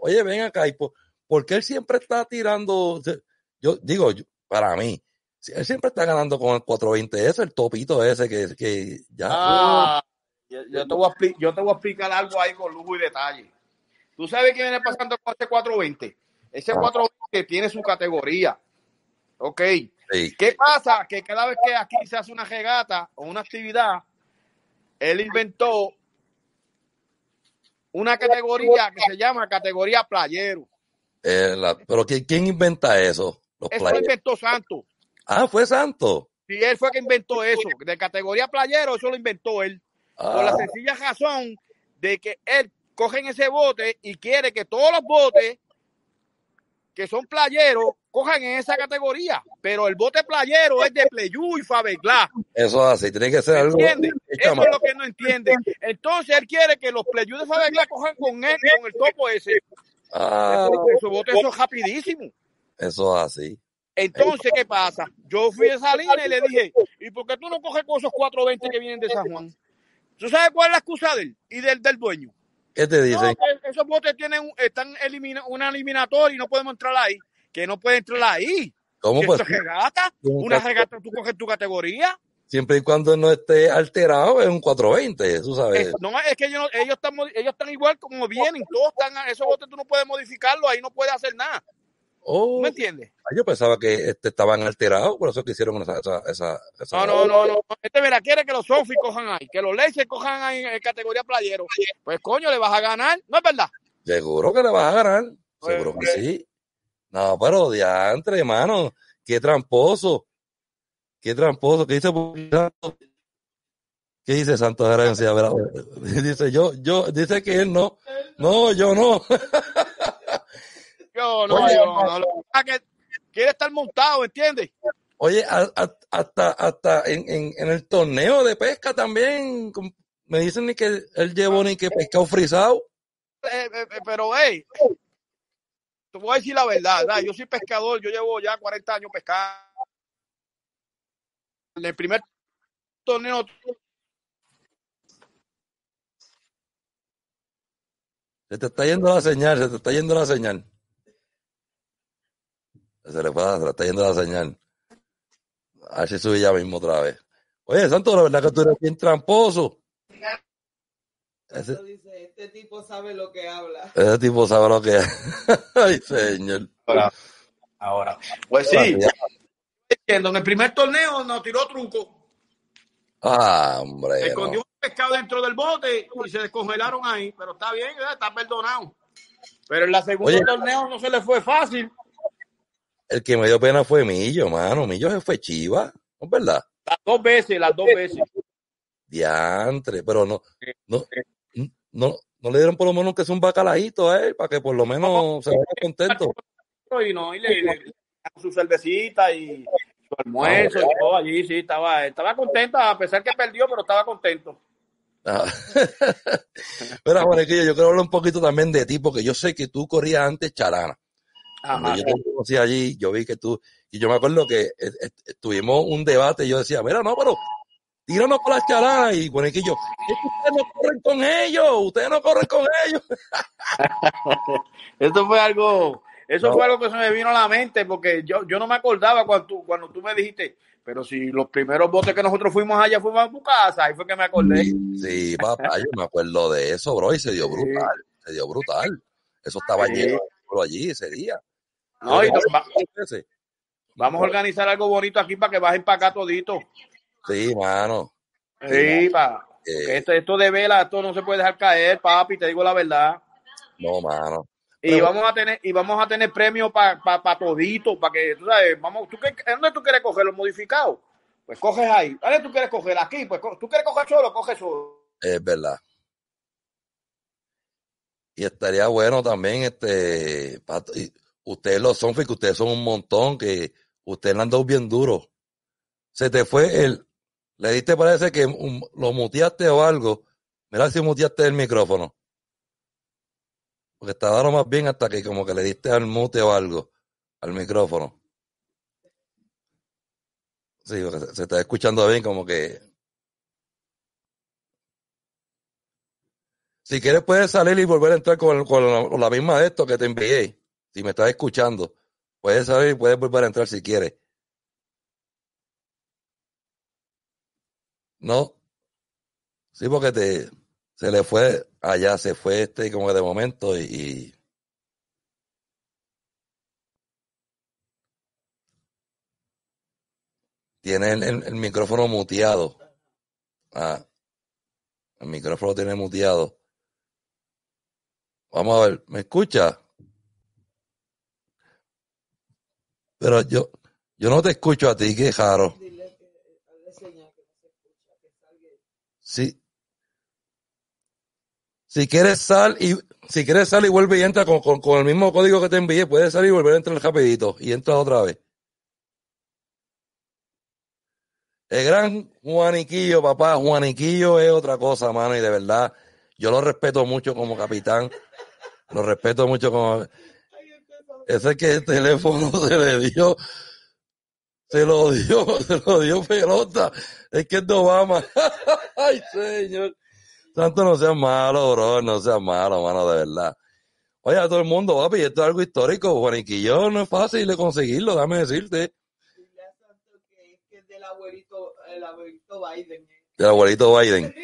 Oye, ven acá, ¿y por, qué él siempre está tirando? Yo digo, para mí, él siempre está ganando con el 420 ese, el topito ese que, ya. Ah, yo, te voy a, explicar algo ahí con lujo y detalle. ¿Tú sabes qué viene pasando con ese 420? Ese 420 ah. tiene su categoría. ¿Ok? ¿Qué pasa? Que cada vez que aquí se hace una regata o una actividad, él inventó una categoría que se llama categoría playero. Eh, pero ¿quién, inventa eso? Los eso inventó Santos. Ah, fue Santo. Sí, él fue que inventó eso. De categoría playero, eso lo inventó él. Por la ah. sencilla razón de que él coge en ese bote y quiere que todos los botes que son playeros cojan en esa categoría. Pero el bote playero es de playu y fabegla. Eso así. tiene que ser algo. Eso es lo que no entiende. Entonces él quiere que los playu de fabegla cojan con él, con el topo ese. Ah. bote eso es rapidísimo. Eso así. Entonces, ¿qué pasa? Yo fui a esa línea y le dije, ¿y por qué tú no coges con esos 420 que vienen de San Juan? ¿Tú sabes cuál es la excusa de él y del, del dueño? ¿Qué te dicen? esos botes tienen, están elimina, un eliminatoria y no podemos entrar ahí. Que no puede entrar ahí. ¿Cómo pues? regata. Una regata tú coges tu categoría. Siempre y cuando no esté alterado, es un 420, tú sabes. no, es que ellos, ellos, están, ellos están igual como vienen, todos están, esos botes tú no puedes modificarlo ahí no puedes hacer nada. Oh, ¿Me ah, Yo pensaba que este, estaban alterados, por eso que hicieron esa. esa, esa, no, no, no, no, Este, mira, quiere que los sofis cojan ahí, que los leyes cojan ahí en categoría playero. Pues coño, le vas a ganar, ¿no es verdad? Seguro que le vas a ganar, pues, seguro que pues. sí. No, pero diantre, hermano, qué tramposo. Qué tramposo, que dice ¿Qué dice Santos Herencia? Dice yo, yo, dice que él no. No, yo no. Ah, quiere estar montado, ¿entiendes? Oye, hasta, hasta en, en, el torneo de pesca también me dicen ni que él llevó ni que pescado frisado. Eh, eh, eh, pero, hey, te voy a decir la verdad, ¿verdad? Yo soy pescador, yo llevo ya 40 años pescando. En el primer torneo Se te está yendo la señal, se te está yendo la señal. Se le, fue, se le está yendo la señal. así ver si sube ya mismo otra vez. Oye, Santo, la verdad que tú eres bien tramposo. Ese, este tipo sabe lo que habla. este tipo sabe lo que Ay, señor. Ahora, Pues sí. En el primer torneo nos tiró truco. Ah, hombre. Se escondió un pescado dentro del bote y se descongelaron ahí. Pero está bien, eh, está perdonado. Pero en la segunda torneo no se le fue fácil. El que me dio pena fue Millo, mano. Millo se fue Chiva, ¿no es verdad? Las dos veces, las dos veces. Diantre, pero no, no, no, le dieron por lo menos que es un bacalaíto a él, para que por lo menos se vea contento. Y no, y le, su cervecita y su almuerzo y ah, todo allí, sí, estaba, estaba contenta, a pesar que perdió, pero estaba contento. Pero ah. Juanequillo, yo quiero hablar un poquito también de ti, porque yo sé que tú corrías antes charana yo allí, yo vi que tú, y yo me acuerdo que eh, eh, tuvimos un debate y yo decía, mira, no, pero tíranos con las charadas. y bueno, es que yo, ustedes no corren con ellos, ustedes no corren con ellos. Esto fue algo, eso fue algo que se me vino a la mente porque yo, yo no me acordaba cuando tú, cuando tú me dijiste, pero si los primeros botes que nosotros fuimos allá fuimos a tu casa, ahí fue que me acordé. Sí, papá, yo me acuerdo de eso, bro, y se dio brutal, se dio brutal. Eso estaba lleno lleno allí ese día vamos, a organizar algo bonito aquí para que bajen para acá todito. Sí, mano. Esto, de vela, esto no se puede dejar caer, papi, te digo la verdad. No, mano. Y vamos a tener, y vamos a tener premios para pa, todito, para que, tú sabes, vamos, ¿tú ¿dónde tú quieres coger los modificados? Pues coges ahí. ¿Dónde tú quieres coger? Aquí, pues tú quieres coger solo, coge solo. Es verdad. Y estaría bueno también, este, ustedes los son, que ustedes son un montón, que ustedes han dado bien duro. Se te fue el, le diste parece que lo muteaste o algo. Mira si muteaste el micrófono. Porque estaba lo más bien hasta que como que le diste al mute o algo, al micrófono. Sí, se, se está escuchando bien como que... Si quieres puedes salir y volver a entrar con, la, la misma de esto que te envié si me estás escuchando, puedes y puedes volver a entrar si quieres. No. Sí, porque te, se le fue allá, se fue este como que de momento y, tiene el, el, micrófono muteado. Ah, el micrófono tiene muteado. Vamos a ver, ¿me escucha? Pero yo, yo no te escucho a ti, qué Sí. Si quieres sal y si quieres salir y vuelve y entra con, el mismo código que te envié, puedes salir y volver a entrar rapidito y entra otra vez. El gran Juaniquillo, papá, Juaniquillo es otra cosa, mano, y de verdad, yo lo respeto mucho como capitán, lo respeto mucho como... Ese que el teléfono se le dio, se lo dio, se lo dio pelota. Es que es de Obama. Ay, señor. Santo no sea malo, bro, no sea malo, mano, de verdad. Oye, a todo el mundo, papi, esto es algo histórico. Juaniquillo no es fácil de conseguirlo, dame decirte. abuelito, el abuelito Biden. ¿eh? Del abuelito Biden.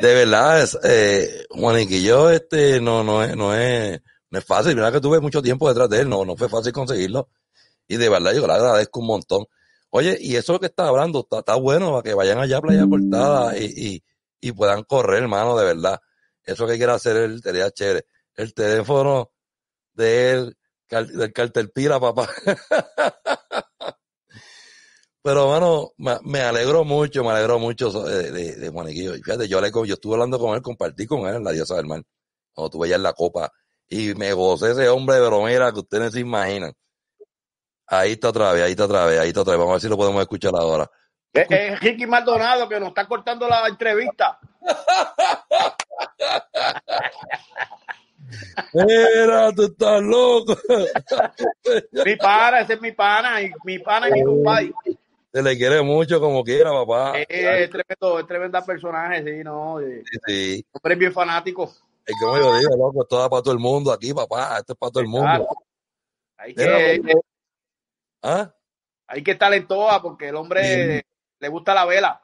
De verdad, eh, Juaniquillo, este, no, no es, no es no es fácil, mira que tuve mucho tiempo detrás de él, no, no fue fácil conseguirlo. Y de verdad yo le agradezco un montón. Oye, y eso que está hablando está, bueno para que vayan allá a Playa Cortada y, puedan correr, hermano, de verdad. Eso que quiere hacer el sería chévere. El teléfono de él, del pira, papá. Pero, hermano, me, alegro mucho, me alegro mucho de, de, Fíjate, yo, yo estuve hablando con él, compartí con él en la diosa del mar. Cuando tuve ya en la copa y me gocé ese hombre de bromera que ustedes se imaginan. Ahí está otra vez, ahí está otra vez, ahí está otra vez. Vamos a ver si lo podemos escuchar ahora. Eh, eh, es, Ricky Maldonado que nos está cortando la entrevista. Mira, tú estás loco. mi pana, ese es mi pana, y mi pana y mi compadre. Se le quiere mucho como quiera, papá. Es, eh, es tremendo, es tremenda personaje, sí, no. Sí, sí. Hombre, es bien fanático. Es como yo digo, esto da para todo el mundo aquí, papá. Esto es para todo el mundo. Hay que, ¿Ah? hay que estar en todas porque el hombre le gusta la vela.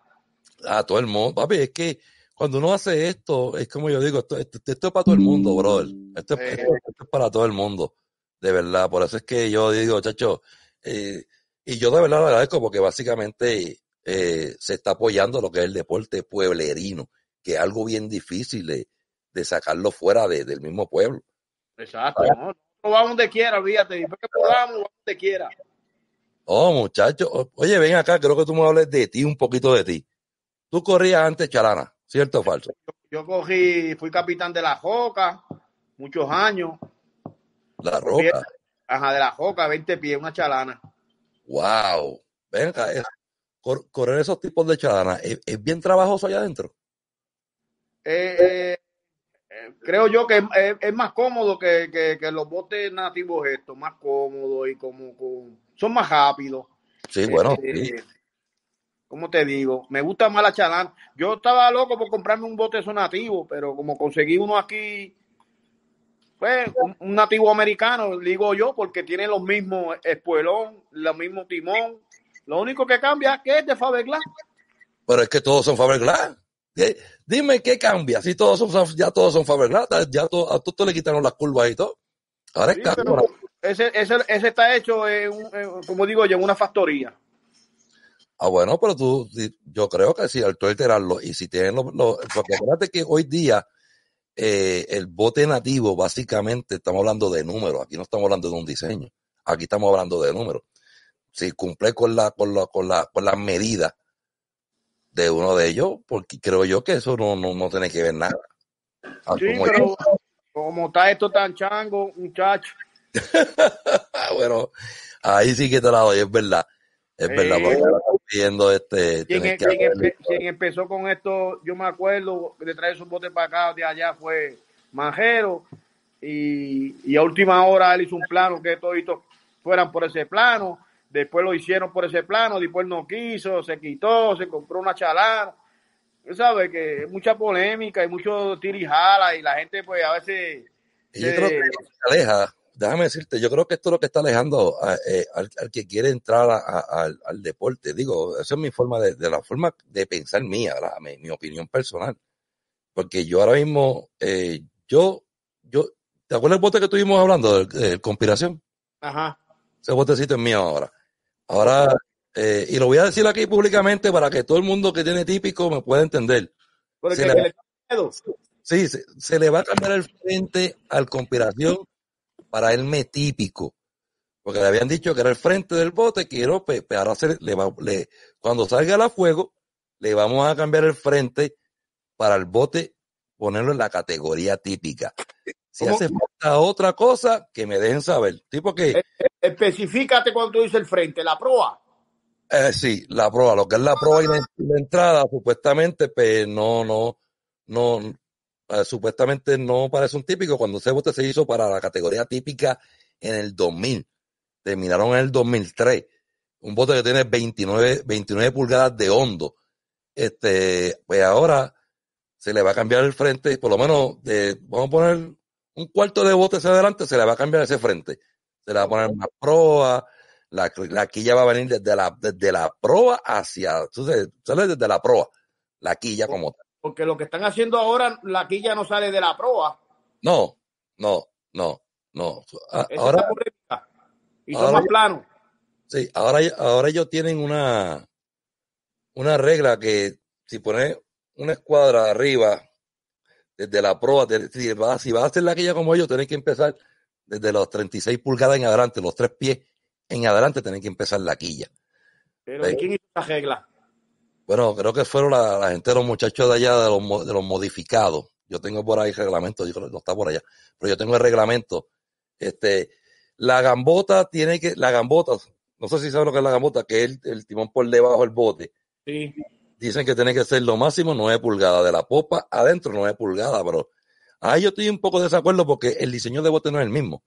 A todo el mundo, papi. Es que cuando uno hace esto, es como yo digo, esto, es para todo el mundo, brother. Eh. Esto, es para todo el mundo, de verdad. Por eso es que yo digo, chacho, eh, y yo de verdad lo agradezco porque básicamente eh, se está apoyando lo que es el deporte pueblerino, que es algo bien difícil. Eh, de sacarlo fuera de, del mismo pueblo. Exacto, ¿no? donde quiera, fíjate, donde quiera. Oh, muchacho, oye, ven acá, creo que tú me hables de ti, un poquito de ti. Tú corrías antes Chalana. ¿cierto o falso? Yo, cogí, fui capitán de la Joca, muchos años. La Roca. Ajá, de la Joca, 20 pies, una Chalana. Wow, Venga, acá, es, correr esos tipos de Chalana, ¿es, ¿es, bien trabajoso allá adentro? Eh, eh creo yo que es, más cómodo que, los botes nativos estos, más cómodos y como, son más rápidos. Sí, bueno. Este, como te digo? Me gusta más la chalán. Yo estaba loco por comprarme un bote son nativo, pero como conseguí uno aquí, pues un, nativo americano, digo yo, porque tiene los mismos espuelón, los mismos timón. Lo único que cambia es que es de Faberglass. Pero es que todos son Faberglass. Dime qué cambia. Si todos son, ya todos son faberlatas, ya todo, a todos le quitaron las curvas y todo. Ahora es Ese, está hecho, como digo yo, en una factoría. Ah, bueno, pero tú, yo creo que sí, al alterarlo, y si tienen los, porque acuérdate que hoy día eh, el bote nativo, básicamente, estamos hablando de números, aquí no estamos hablando de un diseño, aquí estamos hablando de números. Si cumple con la, con la, con la, con las medidas de uno de ellos, porque creo yo que eso no, no, tiene que ver nada. Ah, sí, como, está esto tan chango, muchacho. bueno, ahí sí que te la doy, es verdad. Es verdad, porque este. Quien, empezó con esto, yo me acuerdo, de traer su bote para acá, de allá fue Manjero, y, y, a última hora él hizo un plano que todos fueran por ese plano, después lo hicieron por ese plano, después no quiso, se quitó, se compró una chalada, Usted sabe que mucha polémica y mucho tirijala y la gente pues a veces... creo que aleja, déjame decirte, yo creo que esto es lo que está alejando eh, al, que quiere entrar al, deporte. Digo, esa es mi forma de, la forma de pensar mía, mi, opinión personal. Porque yo ahora mismo, eh, yo, yo, ¿te acuerdas el bote que estuvimos hablando de, conspiración? Ajá. Ese botecito es mío ahora. Ahora, eh, y lo voy a decir aquí públicamente para que todo el mundo que tiene típico me pueda entender. Porque se, le, Sí, se, le va a cambiar el frente al conspiración para el típico Porque le habían dicho que era el frente del bote, quiero, pero ahora cuando salga la fuego, le vamos a cambiar el frente para el bote, ponerlo en la categoría típica. Si hace falta otra cosa, que me dejen saber. Tipo que. Eh, eh, especifícate cuando tú dices el frente, la proa. Eh, sí, la proa, lo que es la proa y la, entrada, supuestamente, pues no, no, no, supuestamente no parece un típico. Cuando ese bote se hizo para la categoría típica en el 2000, terminaron en el 2003. Un bote que tiene 29, 29 pulgadas de hondo. Este, pues ahora se le va a cambiar el frente, por lo menos, vamos a poner un cuarto de bote hacia adelante, se le va a cambiar ese frente. Se le va a poner una proa, la, la, quilla va a venir desde la, desde la proa hacia, sale desde la proa, la quilla como tal. Porque lo que están haciendo ahora, la quilla no sale de la proa. No, no, no, no. ahora, y son más planos. Sí, ahora, ahora ellos tienen una, una regla que si pones una escuadra arriba desde la proa, si vas, a hacer la quilla como ellos, tenés que empezar desde los 36 pulgadas en adelante, los tres pies en adelante, tenés que empezar la quilla. ¿Pero quién hizo la regla? Bueno, creo que fueron la, gente, los muchachos de allá, de los, modificados. Yo tengo por ahí reglamento, no está por allá, pero yo tengo el reglamento. Este, la gambota tiene que, la gambota, no sé si saben lo que es la gambota, que es el, el timón por debajo del bote. Sí dicen que tiene que ser lo máximo 9 pulgadas de la popa adentro 9 pulgadas, pero ahí yo estoy un poco de desacuerdo porque el diseño de bote no es el mismo.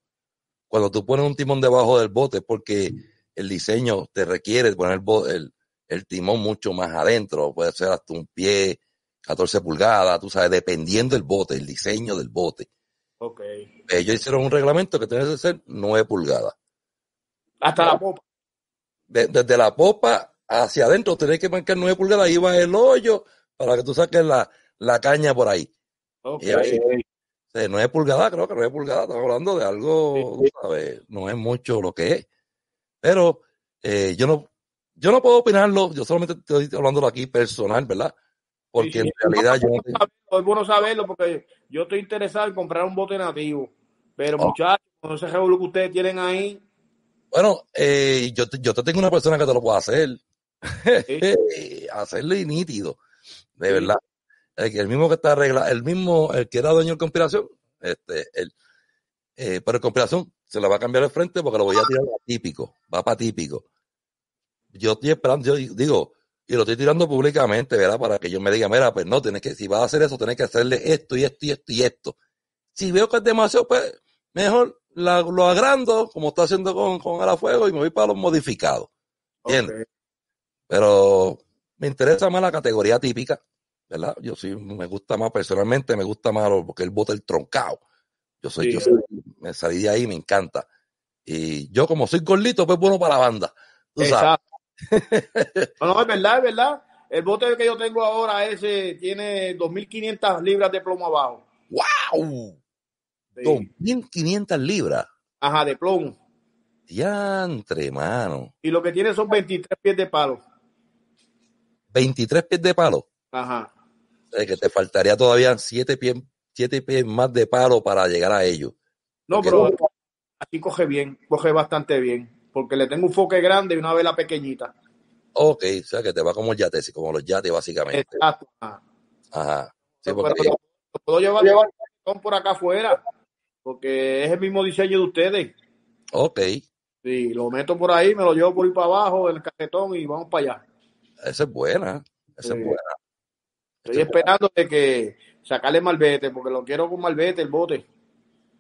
Cuando tú pones un timón debajo del bote, porque el diseño te requiere poner el, el timón mucho más adentro, puede ser hasta un pie, 14 pulgadas, tú sabes, dependiendo del bote, el diseño del bote. Okay. Ellos hicieron un reglamento que tiene que ser 9 pulgadas. Hasta la popa. desde la popa hacia adentro, tenés que marcar 9 pulgadas, ahí va el hoyo para que tú saques la, caña por ahí. Okay. no pulgadas, creo que 9 pulgadas, estamos hablando de algo, no es mucho lo que es. Pero eh, yo no yo no puedo opinarlo, yo solamente estoy hablando aquí personal, ¿verdad? Porque en realidad yo Es bueno saberlo porque yo estoy interesado en comprar un bote nativo, pero ah. muchachos, con ese revuelo que ustedes tienen ahí... Bueno, eh, yo, yo te tengo una persona que te lo puede hacer, Hacerle hacerlo nítido, de verdad. El, el, mismo que está arreglado, el mismo, el que era dueño de conspiración, este, el, eh, pero conspiración se la va a cambiar el frente porque lo voy a ah. tirar típico, va para típico. Yo estoy esperando, yo digo, y lo estoy tirando públicamente, ¿verdad? Para que yo me diga, mira, pues no, tienes que, si vas a hacer eso, tenés que hacerle esto y esto y esto y esto. Si veo que es demasiado, pues mejor lo agrando, como está haciendo con, con Fuego y me voy para los modificados. Pero me interesa más la categoría típica, ¿verdad? Yo sí me gusta más personalmente, me gusta más porque el bota el troncado. Yo soy, me salí de ahí, me encanta. Y yo, como soy gordito, pues bueno para la banda. Exacto. no, es verdad, es verdad. El bote que yo tengo ahora ese tiene 2.500 libras de plomo abajo. ¡Wow! mil 2.500 libras. Ajá, de plomo. Diantre, mano. Y lo que tiene son 23 pies de palo. 23 pies de palo. Ajá. que te faltaría todavía 7 pies, 7 pies más de palo para llegar a ellos. No, pero aquí coge bien, coge bastante bien. Porque le tengo un foque grande y una vela pequeñita. Ok, o sea que te va como yates, como los yates básicamente. Exacto. Ajá. Sí, puedo llevar, llevar por acá afuera, porque es el mismo diseño de ustedes. Ok. Sí, lo meto por ahí, me lo llevo por ahí para abajo, el cajetón y vamos para allá. Esa es buena. Esa es buena. Estoy esperando de que sacarle malvete, porque lo quiero con malvete el bote.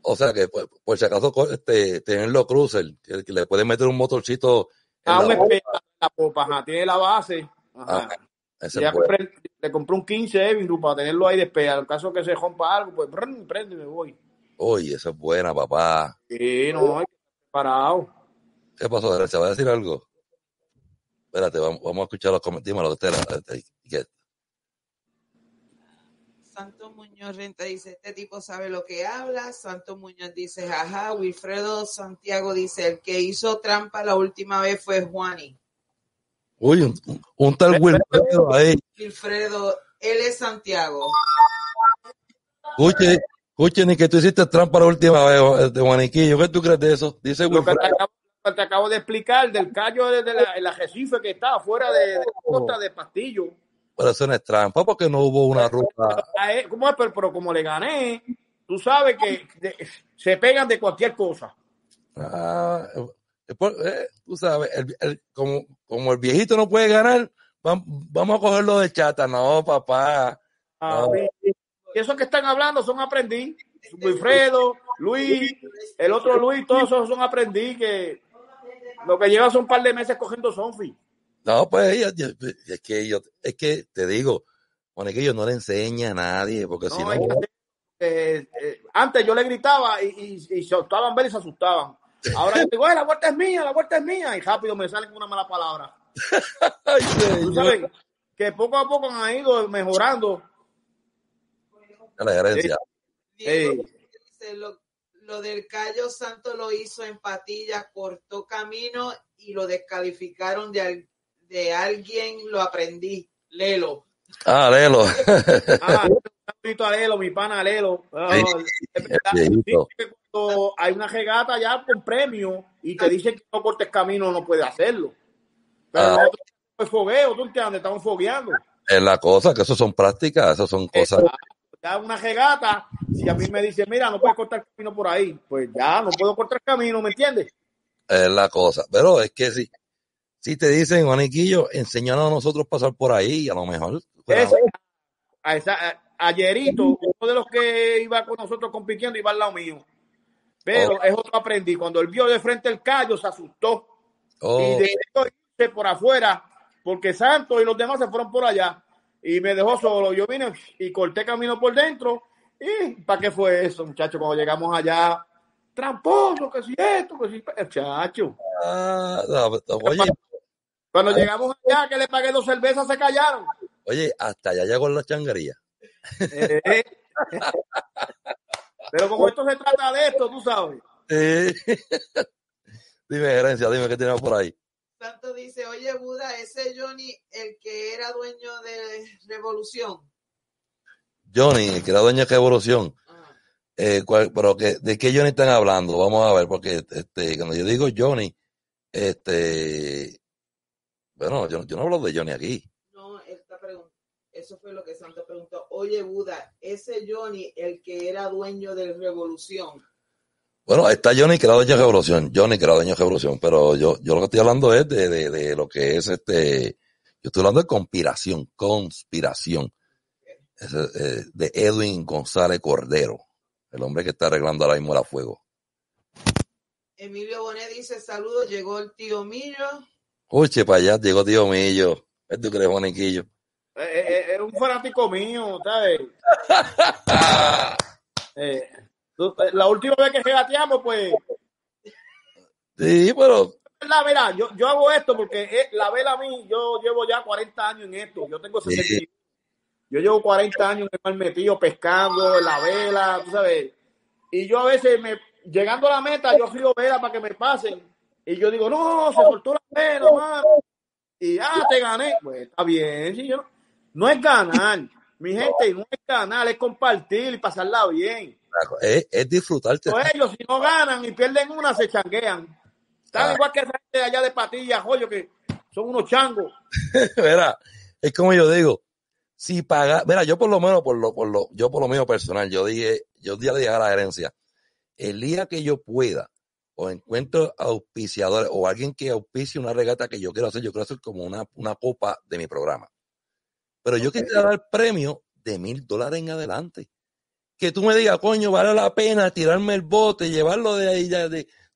O sea que, por, pues, por si acaso, este, tenerlo cruiser, que, le puede meter un motorcito. Ah, un espejo la popa, tiene la base. Ah, le compré un 15 Evinru para tenerlo ahí espera En caso que se rompa algo, pues prende y me voy. Uy, esa es buena, papá. Sí, no, parado. ¿Qué pasó? ¿Se va a decir algo? espérate, vamos, a escuchar los comentarios. Dímelo, Santo Muñoz Renta dice, este tipo sabe lo que habla. Santo Muñoz dice, ajá. Wilfredo Santiago dice, el que hizo trampa la última vez fue Juani. Uy, un, tal Wilfredo ahí. Wilfredo, él es Santiago. Escuche, escuchen, ni que tú hiciste trampa la última vez, eh, de Juaniquillo. ¿Qué tú crees de eso? Dice Wilfredo te acabo de explicar del callo del de la, el arrecife que está afuera de, la costa de Pastillo. Pero eso no es trampa porque no hubo una ruta. ¿Cómo es? Pero, como le gané, tú sabes que se pegan de cualquier cosa. Ah, eh, pues, eh, tú sabes, como, el viejito no puede ganar, vamos a cogerlo de chata. No, papá. Ah, esos que están hablando son aprendiz. Wilfredo, Luis, el otro Luis, todos esos son aprendiz que lo que lleva son un par de meses cogiendo Sonfi. No, pues es que yo, es que te digo, que yo no le enseña a nadie, porque si eh, eh, antes yo le gritaba y, se asustaban ver y se asustaban. Ahora yo digo, la vuelta es mía, la vuelta es mía, y rápido me sale con una mala palabra. ¿Tú que poco a poco han ido mejorando. La herencia lo del Cayo Santo lo hizo en patillas, cortó camino y lo descalificaron de, de alguien, lo aprendí. Lelo. Ah, Lelo. ah, Lelo, mi pana Lelo. Ah, hay una regata ya con premio y te dicen que no cortes camino, no puedes hacerlo. Pero ah. nosotros pues, fogueo, tú estamos fogueando. Es la cosa, que eso son prácticas, eso son cosas da una regata, si a mí me dice, mira, no puedes cortar camino por ahí, pues ya, no puedo cortar camino, ¿me entiendes? Es la cosa, pero es que si, si te dicen, Juaniquillo, enseñando a nosotros pasar por ahí, a lo mejor. ayerito, uno de los que iba con nosotros compitiendo iba al lado mío. Pero oh. es otro aprendí. Cuando él vio de frente el callo, se asustó. Y oh. de hecho por afuera, porque Santos y los demás se fueron por allá y me dejó solo. Yo vine y corté camino por dentro. ¿Y para qué fue eso, muchacho? Cuando llegamos allá, tramposo, que si esto, que si. muchacho ah, Cuando llegamos allá, que le pagué dos cervezas, se callaron. Oye, hasta allá llegó la changuería. Eh, eh. pero como esto se trata de esto, tú sabes. Dime, Gerencia, dime qué tenemos por ahí. Santo dice, oye Buda, ese Johnny, el que era dueño de Revolución. Johnny, el que era dueño de Revolución. Eh, pero que, ¿de qué Johnny están hablando? Vamos a ver, porque este, cuando yo digo Johnny, este, bueno, yo, yo no hablo de Johnny aquí. No, esta pregunta, eso fue lo que Santo preguntó. Oye Buda, ese Johnny, el que era dueño de Revolución. Bueno, está Johnny que era dueño de Revolución. Johnny que era dueño de Revolución. Pero yo, yo lo que estoy hablando es de, de, de lo que es este. Yo estoy hablando de conspiración, conspiración. Eh, de Edwin González Cordero, el hombre que está arreglando ahora mismo la fuego. Emilio Bonet dice: Saludos, llegó el tío Millo. che, para allá llegó tío Millo. ¿Tú crees, eh, eh, Es un fanático mío, ¿sabes? Eh, la última vez que regateamos, pues. Sí, pero. La verdad, yo, yo hago esto porque eh, la vela a mí, yo llevo ya 40 años en esto. Yo tengo 60. Yo llevo 40 años en el metido pescando, la vela, tú sabes. Y yo a veces, me, llegando a la meta, yo frío vela para que me pasen. Y yo digo, no, se soltó la vela, mano. Y ya ah, te gané. Pues está bien, sí, yo no, no es ganar. Mi gente, no es ganar, es compartir y pasarla bien es, es disfrutarte. ellos, si no ganan y pierden una, se changuean. Está ah. igual que de allá de Patilla, joyo, que son unos changos. es como yo digo, si paga, mira, yo por lo menos, por lo, por lo, yo por lo mío personal, yo dije, yo día le dije a la herencia, el día que yo pueda, o encuentro auspiciadores, o alguien que auspicie una regata que yo quiero hacer, yo quiero hacer como una, una copa de mi programa. Pero yo quisiera dar premio de mil dólares en adelante que tú me digas, coño, vale la pena tirarme el bote, llevarlo de ahí,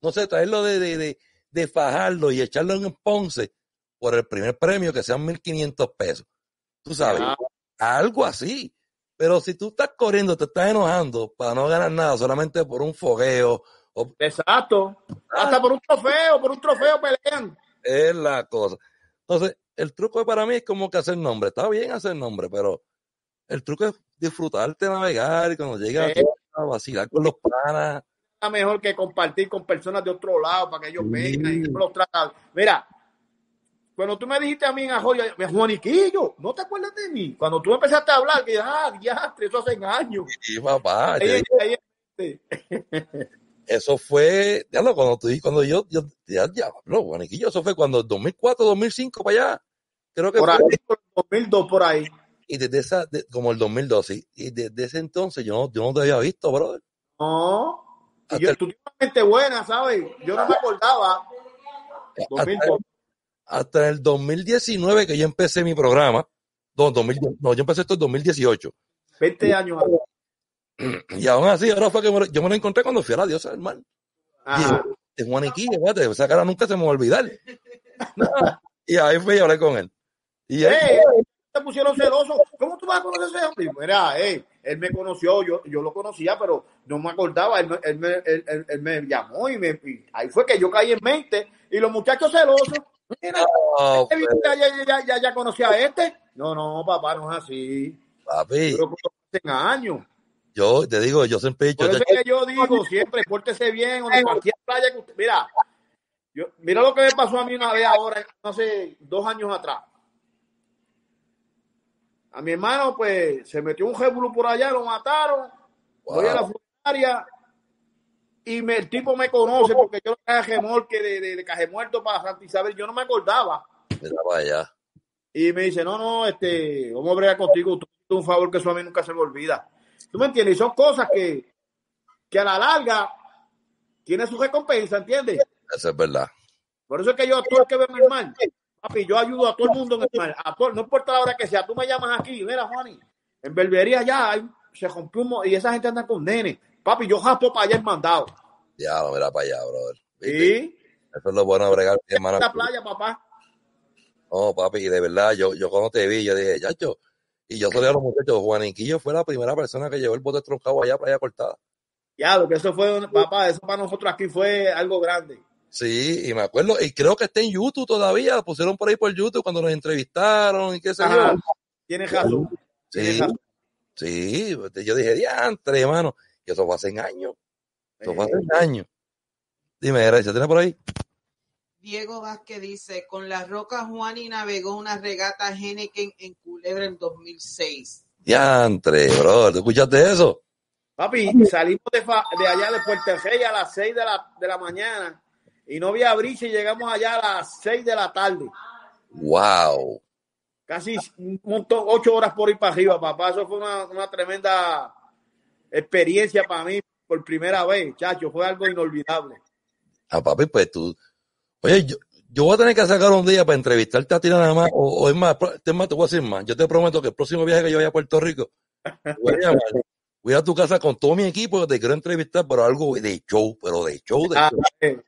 no sé, traerlo de, de, fajarlo y echarlo en Ponce por el primer premio que sean 1.500 pesos. Tú sabes, ah. algo así. Pero si tú estás corriendo, te estás enojando para no ganar nada, solamente por un fogueo. Exacto. Hasta ah. por un trofeo, por un trofeo pelean. Es la cosa. Entonces, el truco para mí es como que hacer nombre. Está bien hacer nombre, pero el truco es disfrutarte, navegar, y cuando llegas a eh, vacilar con los panas. Mejor que compartir con personas de otro lado para que ellos vengan y los tratan. Mira, cuando tú me dijiste a mí en Ajoya, Juaniquillo, ¿no te acuerdas de mí? Cuando tú empezaste a hablar, que ah, ya, eso hace años. papá. Eso fue, ya no, cuando tú cuando yo, ya, ya, no, Juaniquillo, eso fue cuando 2004, 2005 para allá. Creo que por fue, ahí, 2002, por ahí. Y desde esa, como el 2012, y desde ese entonces yo no, yo no te había visto, brother. No, Y yo, tú tienes mente buena, ¿sabes? Yo no me acordaba. Hasta el, hasta el 2019 que yo empecé mi programa, no, no yo empecé esto en 2018. 20 años. Y aún así, ahora fue que yo me lo encontré cuando fui a la diosa del mar. tengo esa cara nunca se me va a olvidar. y ahí fui y hablé con él. Y ahí pusieron celoso, ¿Cómo tú vas a conocer ese hombre? Mira, él me conoció, yo, yo lo conocía, pero no me acordaba. Él, él, me, él, me, llamó y, me, ahí fue que yo caí en mente. Y los muchachos celosos, mira, oh, ya, ya, ya, conocía a este. No, no, papá, no es así. Papi. Pero años. Yo te digo, yo siempre yo digo siempre, córtese bien, o que Mira, yo, mira lo que me pasó a mí una vez ahora, hace dos años atrás. A mi hermano, pues, se metió un jebulo por allá, lo mataron. Voy a la funeraria y el tipo me conoce porque yo traje remolque de, de, de muerto para Santa Isabel. Yo no me acordaba. Y me dice, no, no, este, vamos a bregar contigo. Tú, un favor que eso a mí nunca se me olvida. ¿Tú me entiendes? son cosas que, a la larga tiene su recompensa, ¿entiendes? Eso es verdad. Por eso es que yo actúo el que veo mi hermano Papi, yo ayudo a todo el mundo en el mar no importa la hora que sea. Tú me llamas aquí, mira, Juani. En Berbería ya se rompió y esa gente anda con nene Papi, yo japo para allá el mandado. Ya, mira para allá, brother. ¿Sí? Eso es lo bueno de bregar. Hermana. la playa, papá. No, papi, de verdad, yo, yo cuando te vi, yo dije, ya, yo. Y yo solía a los muchachos, Juaninquillo fue la primera persona que llevó el bote troncado allá para allá cortada. Ya, lo que eso fue, papá, eso para nosotros aquí fue algo grande. Sí, y me acuerdo, y creo que está en YouTube todavía, lo pusieron por ahí por YouTube cuando nos entrevistaron y qué sé yo. Tiene jato. Sí, pues, yo dije, diantre, hermano, que eso fue hace años. Eso fue hace eh. años. Dime, gracias, ¿Tiene por ahí? Diego Vázquez dice, con la roca Juani navegó una regata Henneken en Culebra en 2006. Diantre, bro, escuchaste eso? Papi, salimos de, allá de Puerto Rey a las 6 de la, de la mañana y no había brisa y llegamos allá a las 6 de la tarde. ¡Wow! Casi un montón, ocho horas por ir para arriba, papá. Eso fue una, tremenda experiencia para mí por primera vez, chacho. Fue algo inolvidable. Ah, papi, pues tú. Oye, yo, voy a tener que sacar un día para entrevistarte a ti nada más. O, es más, te voy a decir más. Yo te prometo que el próximo viaje que yo vaya a Puerto Rico, voy a, tu casa con todo mi equipo. Te quiero entrevistar, pero algo de show, pero de show. De ah, show. Eh,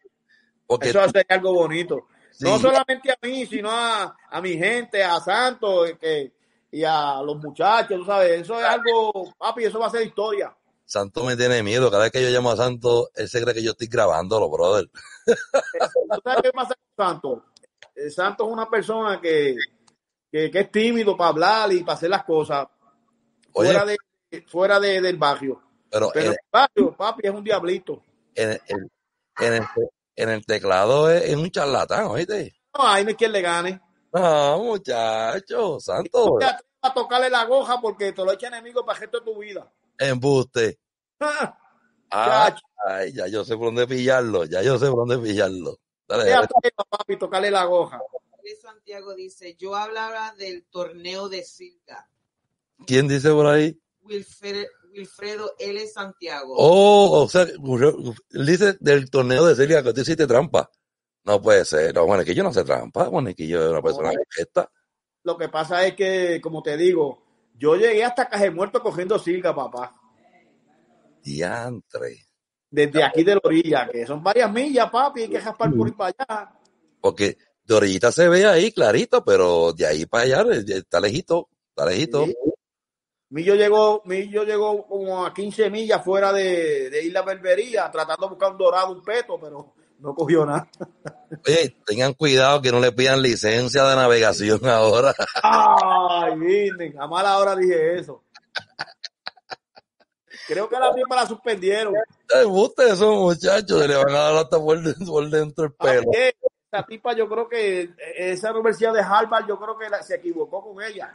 eso hace algo bonito. No solamente a mí, sino a, mi gente, a Santos eh, y a los muchachos, tú sabes. Eso es algo, papi, eso va a ser historia. Santo me tiene miedo. Cada vez que yo llamo a Santo, él se cree que yo estoy grabándolo, brother. Eh, ¿Tú sabes qué pasa con Santos? Eh, Santos es una persona que, es tímido para hablar y para hacer las cosas fuera, del barrio. Pero, en el, barrio, papi, es un diablito. En en en el teclado es, un charlatán, ¿oíste? No, ahí no es quien le gane. No, ah, muchachos, santo. a tocarle la goja porque te lo echa enemigo para resto de tu vida. Embuste. ah, ay, ya yo sé por dónde pillarlo, ya yo sé por dónde pillarlo. Dale, dale. papi, tocarle la goja. Santiago dice, yo hablaba del torneo de Silga. ¿Quién dice por ahí? Wilfred, Wilfredo L. Santiago. Oh, o sea, dice del torneo de Celia que tú hiciste trampa. No puede ser. No, bueno, que yo no sé trampa. Bueno, que yo soy una persona esta. Lo que pasa es que, como te digo, yo llegué hasta Caje Muerto cogiendo silga, papá. Diantre. Desde aquí de la orilla, que son varias millas, papi, hay que jaspar por ir para allá. Porque de orillita se ve ahí clarito, pero de ahí para allá eh, eh, está lejito, está lejito. Millo llegó, llegó como a 15 millas fuera de, de Isla Berbería, tratando de buscar un dorado, un peto, pero no cogió nada. Oye, tengan cuidado que no le pidan licencia de navegación ahora. Ay, miren, a mala hora dije eso. Creo que a la misma la suspendieron. Ustedes esos muchachos, le van a dar hasta por dentro, el pelo. La tipa, yo creo que e, esa universidad de Harvard, yo creo que se equivocó con ella.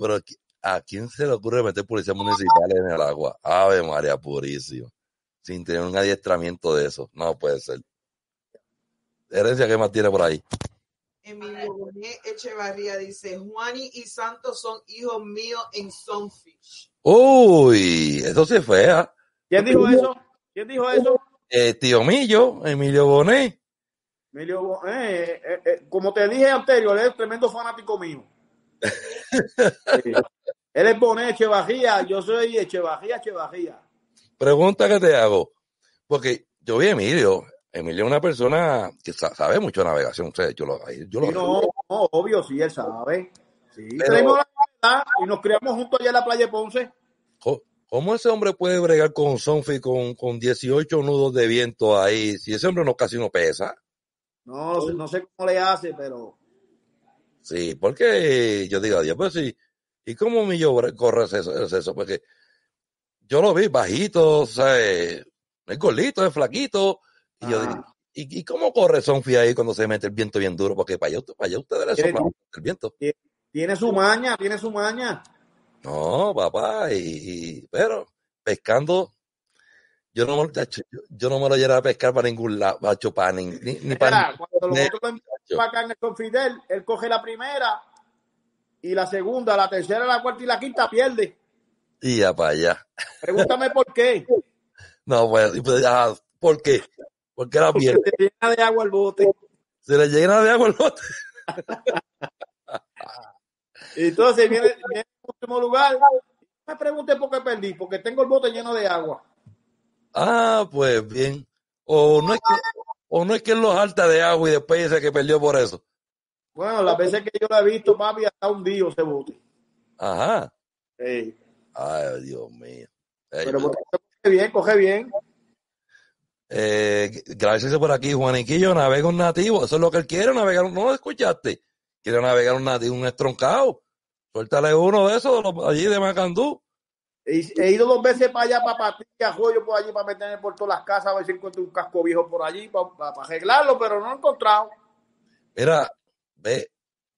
Pero ¿a quién se le ocurre meter policía municipal en el agua? Ave María Purísima. Sin tener un adiestramiento de eso. No puede ser. Herencia, ¿qué más tiene por ahí? Emilio Boné Echevarría dice: Juani y Santos son hijos míos en Sunfish. Uy, eso se fue. ¿ah? ¿Quién dijo eso? ¿Quién dijo eso? Eh, tío Millo, Emilio Bonet. Emilio eh, eh, como te dije anterior, es tremendo fanático mío. Él es Boné Echevajía, yo soy Echevajía, Echevajía. Pregunta que te hago, porque yo vi a Emilio, Emilio es una persona que sabe mucho navegación, yo lo, yo no, obvio, sí, él sabe. la y nos criamos juntos allá en la playa de Ponce. ¿Cómo ese hombre puede bregar con Sonfi con, con 18 nudos de viento ahí? Si ese hombre no casi no pesa. No, no sé cómo le hace, pero. Sí, porque yo digo, Dios, pues sí, ¿Y cómo yo corre eso, eso? Porque yo lo vi bajito, o sea, eh, es gordito, es flaquito. Y yo ¿y, ¿y, cómo corre Sonfi ahí cuando se mete el viento bien duro? Porque para allá, para allá ustedes le el viento. Tiene su maña, tiene su maña. No, papá, y, pero pescando, yo no, me, no me lo llevaré a pescar para ningún lado, para ni, ni, ni para... Cuando los otros lo en con Fidel, él coge la primera y la segunda, la tercera, la cuarta y la quinta pierde. Y ya para allá. Pregúntame por qué. No, pues, pues ¿por qué? Porque la pierde? Se le llena de agua el bote. Se le llena de agua el bote. Entonces viene, viene último lugar. Me pregunté por qué perdí, porque tengo el bote lleno de agua. Ah, pues bien. O no es que, o no es que él los alta de agua y después dice que perdió por eso. Bueno, las veces que yo la he visto, papi, hasta un día se bote. Ajá. Ay, Dios mío. Pero coge bien, coge bien. Eh, gracias por aquí, Juaniquillo. Navega un nativo. Eso es lo que él quiere, navegar. No lo escuchaste. Quiere navegar un nativo, un estroncado. Suéltale uno de esos allí de Macandú. He ido dos veces para allá, para a joyo por allí, para meterme por todas las casas, a ver si encuentro un casco viejo por allí, para, arreglarlo, pero no lo he encontrado. Mira, ve,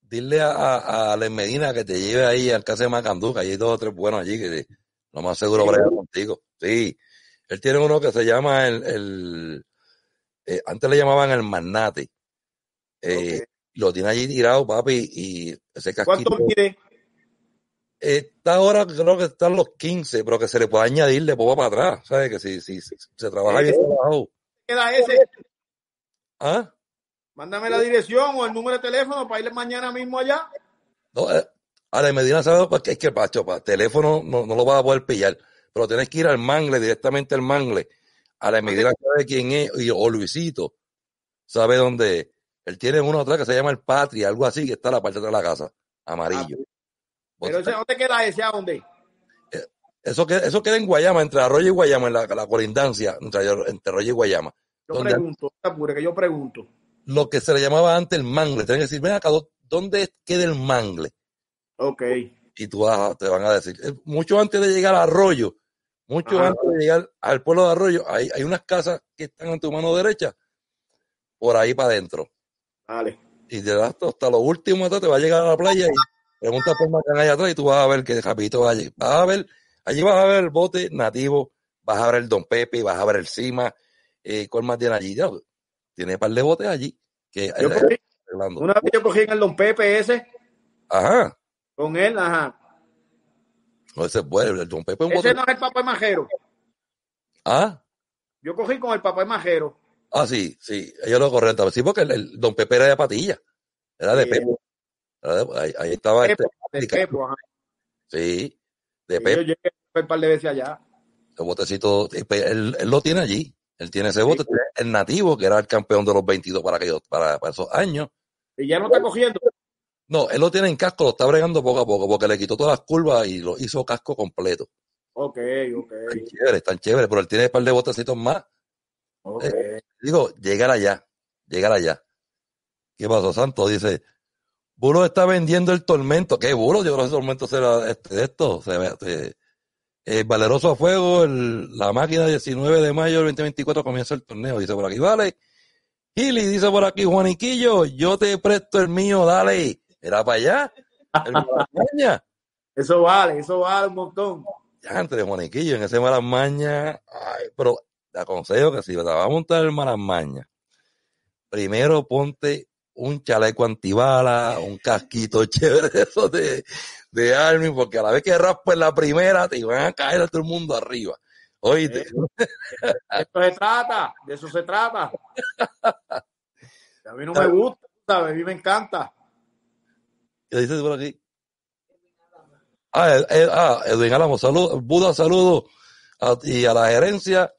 dile a, a, Medina que te lleve ahí al caso de Macanduca, allí hay dos o tres buenos allí que lo más seguro ir contigo. Sí, él tiene uno que se llama el, eh, antes le llamaban el magnate. Eh, lo tiene allí tirado, papi, y ese casquito. ¿Cuánto mide? Está ahora, creo que están los 15, pero que se le puede añadir de popa para atrás, ¿sabes? Que si, si, se trabaja bien ¿Qué edad ese? ¿Ah? Mándame la dirección o el número de teléfono para ir mañana mismo allá. Eh, a la ahora Medina sabe porque pues, es que Pacho, para teléfono no, no, lo vas a poder pillar, pero tienes que ir al mangle, directamente al mangle. a la Medina sabe quién es, y, o Luisito, sabe dónde Él tiene uno otra que se llama el Patria, algo así, que está en la parte de la casa, amarillo. Ah, pero ese, ¿dónde queda ese? ¿A dónde? Eh, eso, queda, eso queda en Guayama, entre Arroyo y Guayama, en la, la colindancia entre, Arroyo y Guayama. Yo pregunto, que yo pregunto lo que se le llamaba antes el mangle. Tienen que decir, ven acá, ¿dónde queda el mangle? Ok. Y tú te van a decir, eh, mucho antes de llegar a Arroyo, mucho antes de llegar al pueblo de Arroyo, hay, hay unas casas que están en tu mano derecha, por ahí para adentro. Vale. Y de hasta, hasta lo último, hasta te va a llegar a la playa y pregunta por Macán allá atrás y tú vas a ver que rapidito va a llegar. Vas a ver, allí vas a ver el bote nativo, vas a ver el Don Pepe, vas a ver el Cima, eh, ¿cuál más tiene allí? tiene un par de botes allí. Que yo cogí, una vez yo cogí en el Don Pepe ese. Ajá. Con él, ajá. No, ese el Don Pepe es un no es el papá de majero. Ah. Yo cogí con el papá de majero. Ah, sí, sí. Ellos lo corren Sí, porque el, Don Pepe era de patilla. Era de pepe. Pepo. ahí, estaba este. De Sí. De pepe. Pepo. Yo llegué un par de veces allá. El botecito, él, él lo tiene allí. Él tiene ese voto, el nativo, que era el campeón de los 22 para, para, esos años. Y ya no está cogiendo. No, él lo tiene en casco, lo está bregando poco a poco, porque le quitó todas las curvas y lo hizo casco completo. Ok, ok. Tan chévere, están chévere, pero él tiene un par de botecitos más. Okay. Eh, digo, llegar allá, llegar allá. ¿Qué pasó, Santo? Dice, Bulo está vendiendo el tormento. ¿Qué Bulo? Yo creo que ese tormento será este, esto. Se, se, eh, Valeroso a fuego, la máquina 19 de mayo del 2024 comienza el torneo. Dice por aquí, vale. Gili dice por aquí, Juaniquillo, yo te presto el mío, dale. Era para allá. El eso vale, eso vale un montón. Ya, de Juaniquillo, en ese Malasmaña, ay, pero te aconsejo que si te vas a montar el Malasmaña, primero ponte un chaleco antibala, un casquito chévere eso de, de Army, porque a la vez que raspas la primera, te van a caer a todo el mundo arriba. Oíste. eso se trata, de eso se trata. A mí no me gusta, a mí me encanta. ¿Qué dices por aquí? Ah, ah Edwin ah, Álamo, saludos Buda, saludos y a la gerencia.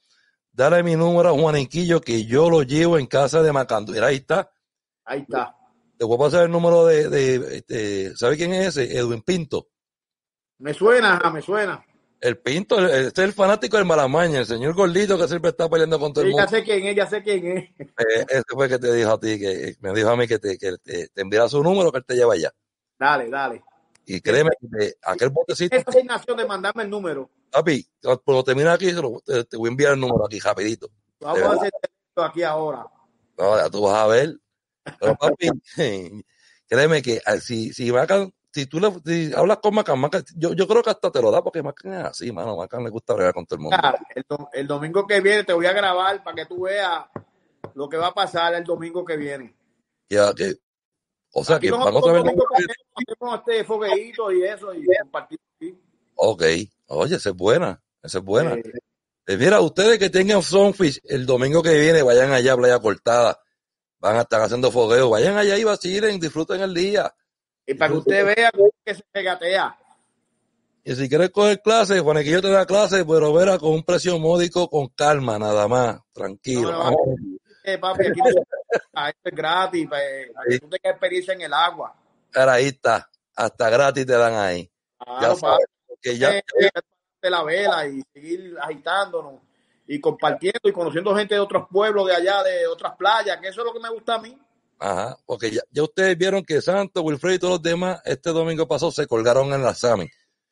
Dale mi número a Juaniquillo que yo lo llevo en casa de Macandú. Ahí está. Ahí está. Te voy a pasar el número de, de, este, ¿sabe quién es ese? Edwin Pinto. Me suena, me suena. El Pinto, este es el fanático del Malamaña, el señor gordito que siempre está peleando contra el mundo. Ya sé quién es, ya sé quién es. Eh, ese fue el que te dijo a ti, que eh, me dijo a mí que te, que te, su número que él te lleva allá. Dale, dale. Y créeme, aquel botecito. Esa asignación de mandarme el número. Papi, cuando termina aquí, te, voy a enviar el número aquí rapidito. Vamos a hacer esto aquí ahora. No, ya tú vas a ver. créeme que ah, si, si si tú le hablas con Macan, yo, yo, creo que hasta te lo da porque Macan es así, mano. le gusta bregar con todo el mundo. Ah, el, el domingo que viene te voy a grabar para que tú veas lo que va a pasar el domingo que viene. Ya, que, o sea, que vamos a ver. este y eso y Ok, oye, esa es buena, esa es buena. Eh, eh, mira, ustedes que tengan Sunfish el domingo que viene, vayan allá a Playa Cortada van a estar haciendo fogueo. Vayan allá y vacilen, disfruten el día. Y para que usted vea que se pegatea. Y si quieres coger clases, yo te da clases, pero verá con un precio módico, con calma, nada más, tranquilo. es gratis, para eh, tenga tú en el agua. ahí está, hasta gratis te dan ahí. ya sabes, que ya... Eh, eh, la vela y seguir agitándonos y compartiendo y conociendo gente de otros pueblos de allá, de otras playas, que eso es lo que me gusta a mí. Ajá, porque ya, ustedes vieron que Santos, Wilfred y todos los demás este domingo pasado se colgaron en el examen.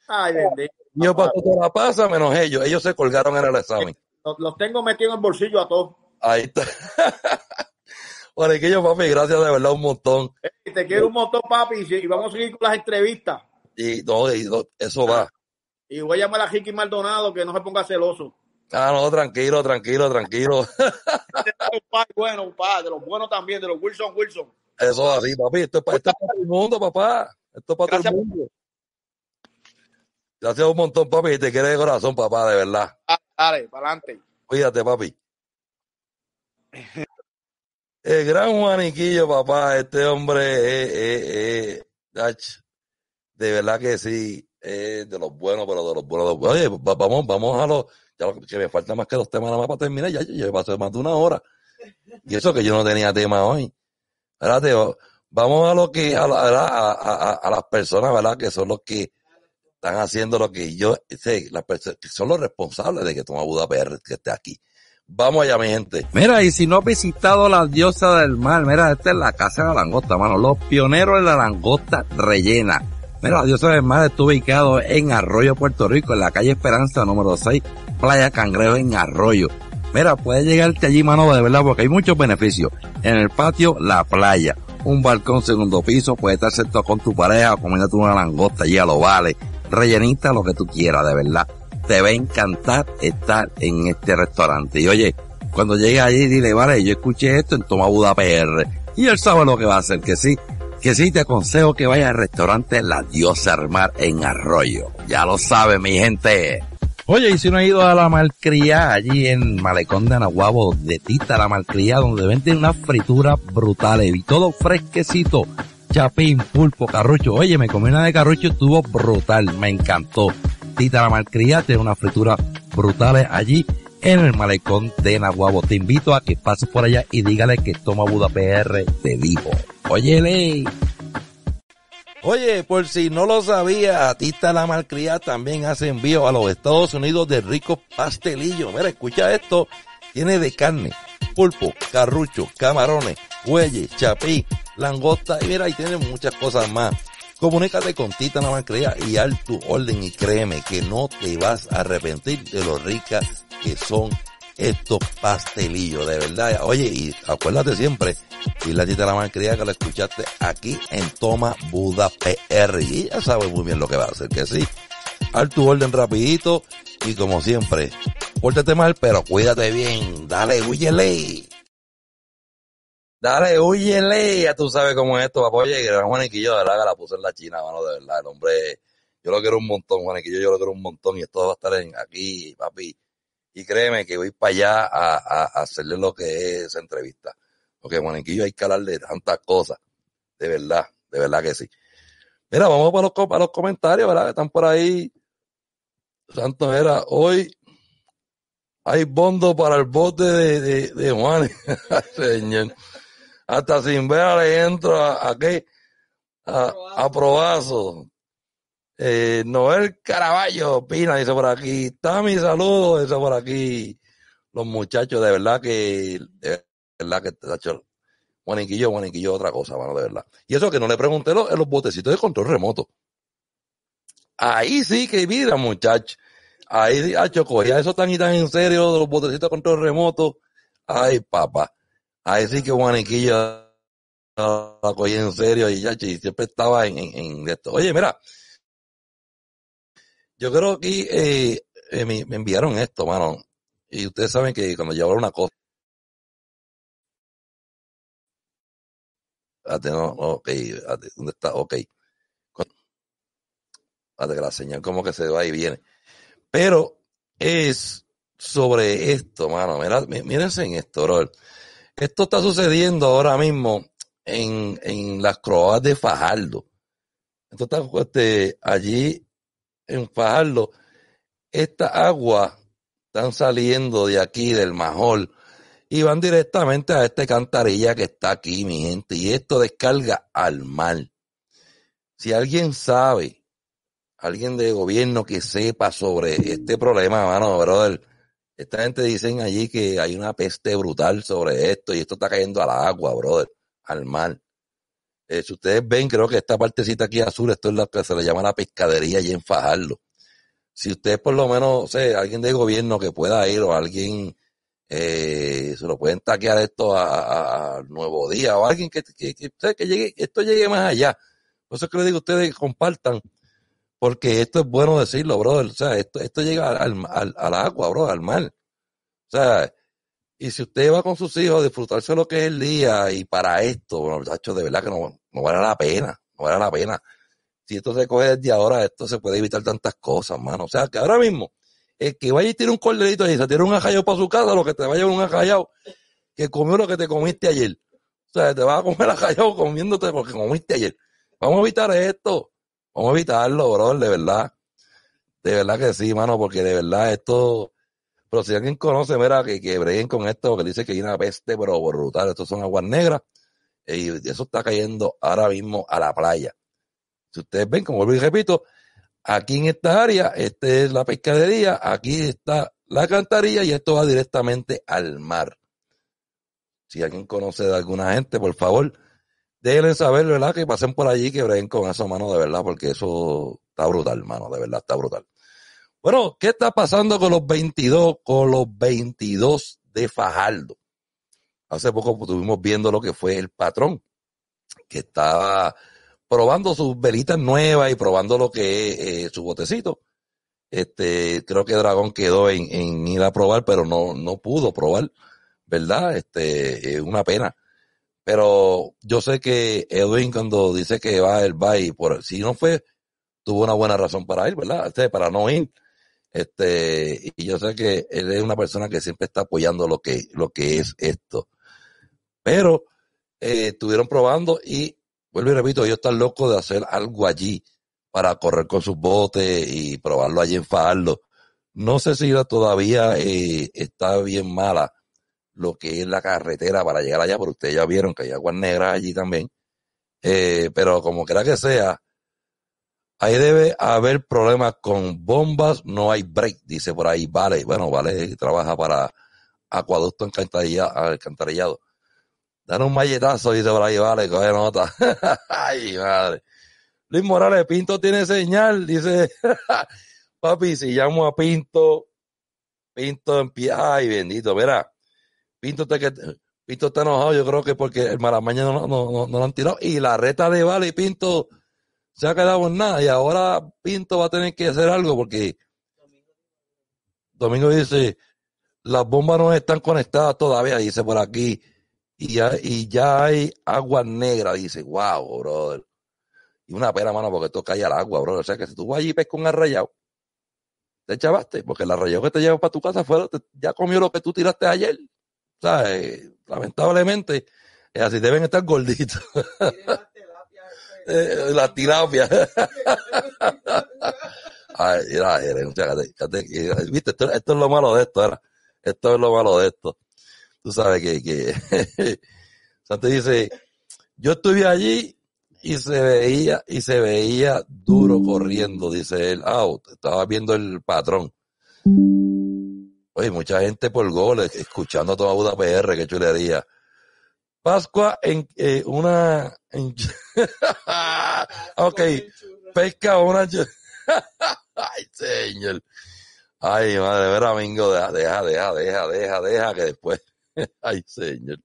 Ay, bendito. Yo paso toda la pasa menos ellos, ellos se colgaron en el examen. Los, tengo metidos en el bolsillo a todos. Ahí está. que yo papi, gracias de verdad un montón. Te quiero un montón, papi, y vamos a seguir con las entrevistas. Y no, y, eso va. Y voy a llamar a Ricky Maldonado que no se ponga celoso. Ah, no, tranquilo, tranquilo, tranquilo. un bueno, un de los buenos también, de los Wilson Wilson. Eso así, papi. Esto es, para, todo el mundo, papá. Esto es para todo el mundo. Gracias un montón, papi. Te quiero de corazón, papá, de verdad. Ah, dale, para adelante. Cuídate, papi. el gran Juaniquillo, papá. Este hombre, eh, eh, eh de verdad que sí. de los buenos, pero de los buenos. Oye, vamos, vamos a los que me falta más que dos temas nada más para terminar, ya yo pasé más de una hora. Y eso que yo no tenía tema hoy. ¿Verdad, Vamos a lo que, a, las personas, ¿verdad? Que son los que están haciendo lo que yo sé, que son los responsables de que Toma Buda que esté aquí. Vamos allá, mi gente. Mira, y si no has visitado la diosa del mar, mira, esta es la casa de la langosta, mano. Los pioneros de la langosta rellena Mira, Dios sabe más estuve ubicado en Arroyo, Puerto Rico, en la calle Esperanza número 6, Playa Cangreo, en Arroyo. Mira, puedes llegarte allí, mano, de verdad, porque hay muchos beneficios. En el patio, la playa, un balcón segundo piso, puedes estar sentado con tu pareja comiéndote una langosta allí a lo vale, rellenita, lo que tú quieras, de verdad. Te va a encantar estar en este restaurante. Y oye, cuando llegues allí, dile, vale, yo escuché esto en Toma PR. Y él sabe lo que va a hacer, que sí, que sí te aconsejo que vayas al restaurante La Diosa Armar en Arroyo. Ya lo sabe mi gente. Oye, y si no ha ido a la malcriada allí en Malecón de Anahuabo, de Tita, la malcriada, donde venden unas frituras brutales y todo fresquecito. Chapín, pulpo, carrucho. Oye, me comí una de carrucho, estuvo brutal, me encantó. Tita la malcriada, tiene unas fritura brutales allí en el malecón de Nahuabo. Te invito a que pases por allá y dígale que Toma Buda PR vivo, vivo. Óyele. Oye, por si no lo sabía, Tita la Malcriada también hace envío a los Estados Unidos de ricos pastelillos. Mira, escucha esto. Tiene de carne, pulpo, carrucho, camarones, hueyes, chapí, langosta y mira, ahí tiene muchas cosas más. Comunícate con Tita la Malcriada y haz tu orden y créeme que no te vas a arrepentir de lo rica que son estos pastelillos, de verdad. Oye, y acuérdate siempre, y la tita la malcriada que la escuchaste aquí en Toma Buda PR. Y ya sabes muy bien lo que va a hacer, que sí. Haz tu orden rapidito y como siempre, pórtate mal, pero cuídate bien. Dale, huyele. Dale, huyele. Ya tú sabes cómo es esto, papá. Oye, era Juaniquillo de que la puse en la China, mano, de verdad. El hombre, yo lo quiero un montón, Juaniquillo, yo lo quiero un montón. Y esto va a estar en, aquí, papi y créeme que voy para allá a, a, hacerle lo que es esa entrevista. Porque en hay que hablar de tantas cosas. De verdad, de verdad que sí. Mira, vamos para los, para los comentarios, ¿verdad? Que están por ahí. Santo era, hoy hay bondo para el bote de, de, de Juan. Hasta sin ver le entro a, a qué? A, a, eh, Noel Caraballo pina, dice por aquí. mi saludo dice por aquí. Los muchachos, de verdad que, de verdad que, Juaniquillo, otra cosa, mano, de verdad. Y eso que no le pregunté lo, los botecitos de control remoto. Ahí sí que vida, muchachos Ahí, hecho cogía eso tan y tan en serio de los botecitos de control remoto. Ay, papá. Ahí sí que Juaniquillo la cogía en serio y ya, siempre estaba en, en esto. Oye, mira, yo creo que eh, eh, me, enviaron esto, mano. Y ustedes saben que cuando yo una cosa. Ah, no, ok, ah, ¿dónde está? Ok. Ate, ah, la señal como que se va y viene. Pero es sobre esto, mano. Mira, mírense en esto, bro. Esto está sucediendo ahora mismo en, las croadas de Fajardo. Esto está este, allí en Fajardo, esta agua están saliendo de aquí, del Majol, y van directamente a esta cantarilla que está aquí, mi gente, y esto descarga al mar. Si alguien sabe, alguien de gobierno que sepa sobre este problema, mano, brother, esta gente dicen allí que hay una peste brutal sobre esto y esto está cayendo al agua, brother, al mar. Eh, si ustedes ven, creo que esta partecita aquí azul, esto es lo que se le llama la pescadería y enfajarlo Si ustedes por lo menos, sé alguien del gobierno que pueda ir o alguien, eh, se lo pueden taquear esto a, Nuevo Día o alguien que, que, que, que llegue, esto llegue más allá. Por eso que les digo ustedes compartan, porque esto es bueno decirlo, brother. O sea, esto, esto llega al, al agua, bro, al mar. O sea, y si usted va con sus hijos a disfrutarse lo que es el día y para esto, bueno, muchachos, de verdad que no, no vale la pena, no vale la pena. Si esto se coge desde ahora, esto se puede evitar tantas cosas, mano. O sea, que ahora mismo, el que vaya y tiene un corderito y se tire un acayao para su casa, lo que te vaya un ajayao, que comió lo que te comiste ayer. O sea, te vas a comer ajayao comiéndote porque comiste ayer. Vamos a evitar esto. Vamos a evitarlo, bro, de verdad. De verdad que sí, mano, porque de verdad esto pero si alguien conoce, verá que, que breguen con esto, que dice que hay una peste, pero brutal, estos son aguas negras, y eso está cayendo ahora mismo a la playa. Si ustedes ven, como vuelvo y repito, aquí en esta área, esta es la pescadería, aquí está la cantaría, y esto va directamente al mar. Si alguien conoce de alguna gente, por favor, déjenle saber, ¿verdad? Que pasen por allí, que breguen con eso, mano, de verdad, porque eso está brutal, mano, de verdad, está brutal. Bueno, ¿qué está pasando con los 22, con los 22 de Fajardo? Hace poco estuvimos viendo lo que fue el patrón, que estaba probando sus velitas nuevas y probando lo que es eh, su botecito. Este, creo que Dragón quedó en, ir a probar, pero no, no pudo probar, ¿verdad? Este, es una pena. Pero yo sé que Edwin cuando dice que va, él va y por, si no fue, tuvo una buena razón para ir, ¿verdad? Este, para no ir. Este, y yo sé que él es una persona que siempre está apoyando lo que, lo que es esto. Pero eh, estuvieron probando y, vuelvo y repito, ellos están locos de hacer algo allí para correr con sus botes y probarlo allí en faldo No sé si todavía eh, está bien mala lo que es la carretera para llegar allá, porque ustedes ya vieron que hay aguas negras allí también. Eh, pero como quiera que sea, Ahí debe haber problemas con bombas, no hay break, dice por ahí Vale. Bueno, Vale trabaja para Acuaducto Alcantarillado. Dale un malletazo, dice por ahí Vale, coge nota. Ay, madre. Luis Morales, Pinto tiene señal, dice. Papi, si llamo a Pinto, Pinto en empieza. Ay, bendito, verá. Pinto está, que, Pinto está enojado, yo creo que porque el Maramaña no, no, no, no lo han tirado. Y la reta de Vale y Pinto se ha quedado en nada y ahora Pinto va a tener que hacer algo porque Domingo dice, las bombas no están conectadas todavía, dice por aquí, y ya, y ya hay agua negra, dice, wow, brother. Y una pena, mano, porque toca cae al agua, brother. O sea que si tú vas allí y pescas un arrayado, te echabaste, porque el arrayado que te llevó para tu casa fue, ya comió lo que tú tiraste ayer. O sea, eh, lamentablemente, así deben estar gorditos. Eh, la tilapia. Ay, viste, esto, es lo malo de esto, ahora. Esto es lo malo de esto. Tú sabes que, que Santi dice, yo estuve allí y se veía, y se veía duro corriendo, dice él. Ah, estaba viendo el patrón. Oye, mucha gente por goles, escuchando toda Buda PR, le chulería. Pascua en eh, una. ok, pesca una. Ay, señor. Ay, madre, ver, amigo, deja, deja, deja, deja, deja, deja, que después. Ay, señor.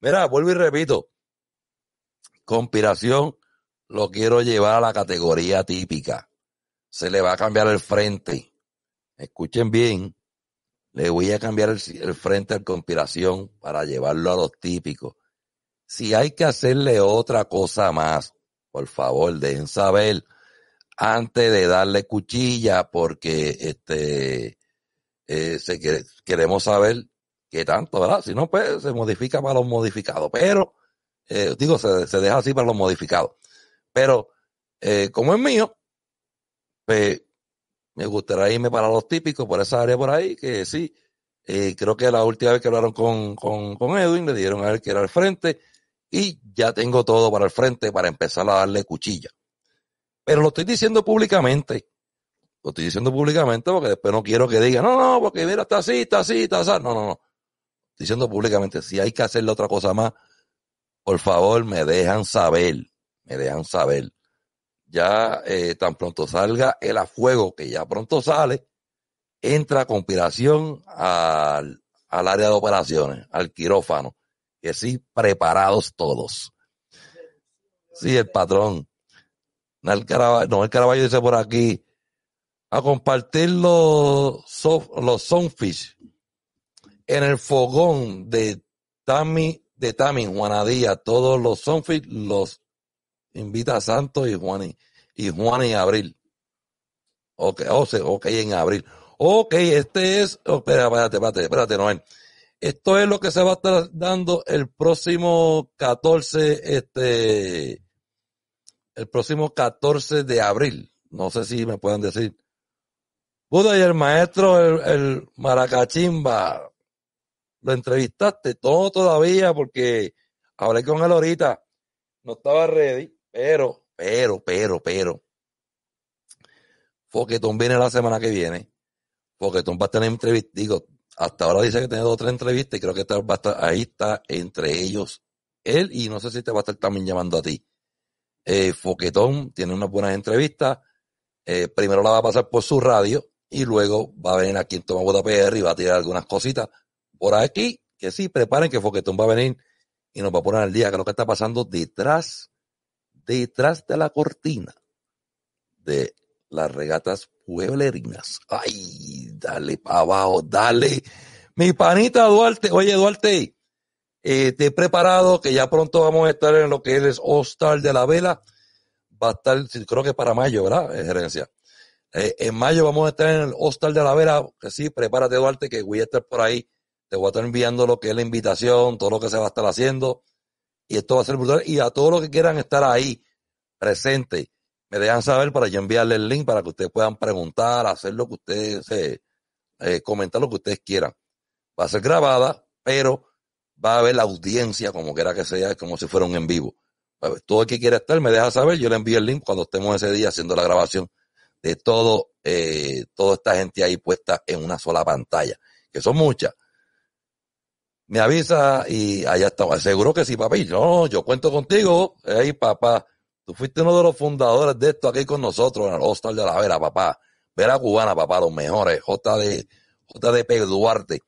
Mira, vuelvo y repito. Conspiración lo quiero llevar a la categoría típica. Se le va a cambiar el frente. Escuchen bien. Le voy a cambiar el, frente al conspiración para llevarlo a los típicos. Si hay que hacerle otra cosa más, por favor, dejen saber antes de darle cuchilla, porque este eh, se queremos saber qué tanto, ¿verdad? Si no, pues se modifica para los modificados. Pero, eh, digo, se, se, deja así para los modificados. Pero, eh, como es mío, pues me gustaría irme para los típicos, por esa área por ahí, que sí. Eh, creo que la última vez que hablaron con, con Edwin, le dieron a él que era al frente. Y ya tengo todo para el frente para empezar a darle cuchilla. Pero lo estoy diciendo públicamente. Lo estoy diciendo públicamente porque después no quiero que digan, no, no, porque mira, está así, está así, está así. No, no, no. diciendo públicamente, si hay que hacerle otra cosa más, por favor, me dejan saber. Me dejan saber ya eh, tan pronto salga el a fuego, que ya pronto sale, entra conspiración al, al área de operaciones, al quirófano, que sí, preparados todos. Sí, el patrón. No, el Caraballo, dice por aquí, a compartir los, los sunfish en el fogón de Tami, de Tami, Juanadía, todos los sunfish los Invita a Santos y Juan Y Juan en abril. Ok, o oh, ok, en abril. Ok, este es. Oh, espérate, espérate, espérate, no Noel. Esto es lo que se va a estar dando el próximo 14, este, el próximo 14 de abril. No sé si me pueden decir. ¿pudo y el maestro, el Maracachimba, lo entrevistaste todo todavía porque hablé con él ahorita. No estaba ready. Pero, pero, pero, pero. Foquetón viene la semana que viene. Foquetón va a tener entrevistas. Digo, hasta ahora dice que tiene dos o tres entrevistas y creo que va a estar, ahí está entre ellos él y no sé si te va a estar también llamando a ti. Eh, Foquetón tiene unas buenas entrevistas. Eh, primero la va a pasar por su radio y luego va a venir aquí en Toma PR y va a tirar algunas cositas por aquí. Que sí, preparen que Foquetón va a venir y nos va a poner al día que lo que está pasando detrás detrás de la cortina de las regatas pueblerinas. Ay, dale para abajo, dale. Mi panita Duarte, oye Duarte, eh, te he preparado que ya pronto vamos a estar en lo que es Hostal de la Vela. Va a estar, creo que para mayo, ¿verdad? Eh, gerencia. Eh, en mayo vamos a estar en el Hostal de la Vela. Que sí, prepárate Duarte, que voy a estar por ahí. Te voy a estar enviando lo que es la invitación, todo lo que se va a estar haciendo y esto va a ser brutal. Y a todos los que quieran estar ahí presentes, me dejan saber para yo enviarles el link para que ustedes puedan preguntar, hacer lo que ustedes, eh, eh, comentar lo que ustedes quieran. Va a ser grabada, pero va a haber la audiencia, como quiera que sea, como si fuera un en vivo. Pues, todo el que quiera estar me deja saber, yo le envío el link cuando estemos ese día haciendo la grabación de todo, eh, toda esta gente ahí puesta en una sola pantalla, que son muchas me avisa y allá estaba. Seguro que sí, papi. No, yo cuento contigo. Ey, papá, tú fuiste uno de los fundadores de esto aquí con nosotros en el Hostal de la Vera, papá. Vera cubana, papá, los mejores. J de, J Duarte.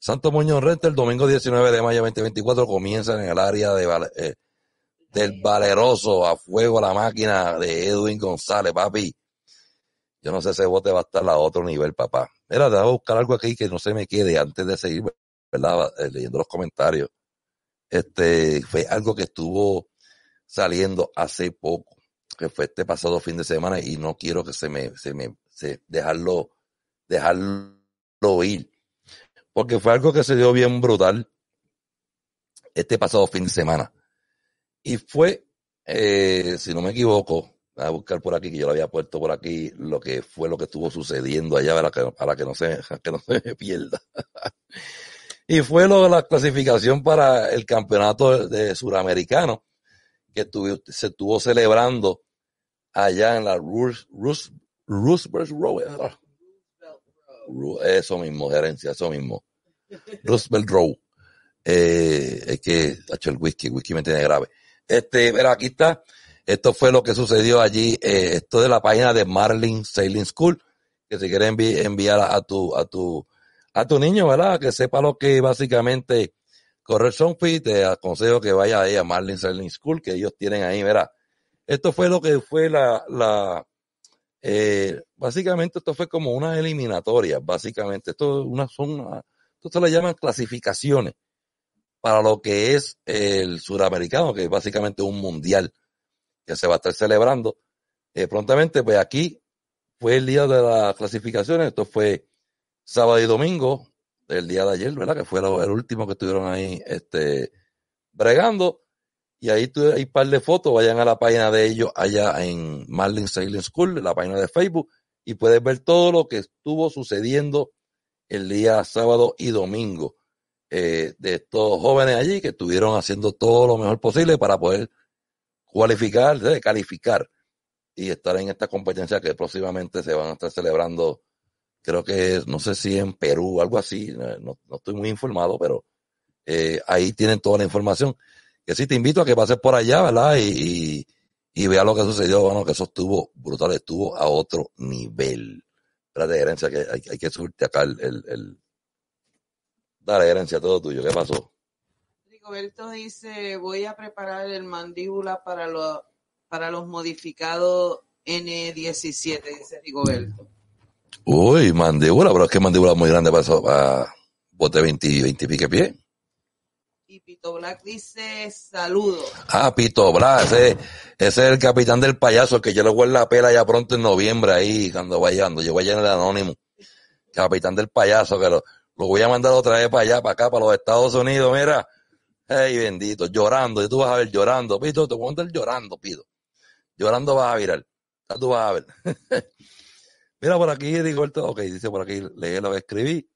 Santo Muñoz Renta el domingo 19 de mayo 2024 comienza en el área de, eh, del Valeroso a fuego la máquina de Edwin González, papi. Yo no sé, si vos bote va a estar a otro nivel, papá. Mira, te voy a buscar algo aquí que no se me quede antes de seguir ¿verdad? Eh, leyendo los comentarios, este, fue algo que estuvo saliendo hace poco, que fue este pasado fin de semana y no quiero que se me, se me, se dejarlo, dejarlo ir. Porque fue algo que se dio bien brutal este pasado fin de semana. Y fue, eh, si no me equivoco, a buscar por aquí, que yo lo había puesto por aquí, lo que fue lo que estuvo sucediendo allá, para que, no se, que no se me pierda. Y fue lo, de la clasificación para el campeonato de suramericano que se estuvo celebrando allá en la Roosevelt Row. Eso mismo, gerencia, eso mismo. Roosevelt Row. Eh, es que ha hecho el whisky, whisky me tiene grave. Este, pero aquí está. Esto fue lo que sucedió allí. Eh, esto de la página de Marlin Sailing School. Que si quieres enviar a, tu, a tu a tu niño, ¿verdad? Que sepa lo que básicamente correr son fit, te aconsejo que vaya ahí a Marlin Selling School, que ellos tienen ahí, ¿verdad? Esto fue lo que fue la, la eh, básicamente esto fue como una eliminatoria, básicamente. Esto una, son, esto se le llaman clasificaciones para lo que es el suramericano, que es básicamente un mundial que se va a estar celebrando. Eh, prontamente, pues aquí fue el día de las clasificaciones, esto fue sábado y domingo, el día de ayer, ¿verdad? Que fue el último que estuvieron ahí este, bregando. Y ahí tuve, hay un par de fotos, vayan a la página de ellos allá en Marlin Sailing School, la página de Facebook, y puedes ver todo lo que estuvo sucediendo el día sábado y domingo eh, de estos jóvenes allí que estuvieron haciendo todo lo mejor posible para poder cualificar, calificar y estar en esta competencia que próximamente se van a estar celebrando creo que no sé si en Perú, o algo así, eh, no, no estoy muy informado, pero eh, ahí tienen toda la información. Que sí, te invito a que pases por allá, ¿verdad? Y, y, vea lo que sucedió, bueno, que eso estuvo brutal, estuvo a otro nivel. de herencia, que hay, que subirte acá el, el, Dale, herencia, todo tuyo, ¿qué pasó? Rigoberto dice, voy a preparar el mandíbula para, lo, para los modificados N17, dice Rigoberto. Uy, mandíbula, pero es que mandíbula muy grande para, eso, para bote 20, 20 y pique pie. Y Pito Black dice saludo. Ah, Pito Black, ese, es el capitán del payaso, que yo le voy a la pela ya pronto en noviembre ahí, cuando vayando. Yo voy a en el anónimo. Capitán del payaso, que lo, voy a mandar otra vez para allá, para acá, para los Estados Unidos, mira. Ey, bendito, llorando, y tú vas a ver llorando, Pito, te voy a mandar llorando, Pito. Llorando vas a virar, tú vas a ver. Mira por aquí, digo esto. Ok, dice por aquí, leí lo que escribí.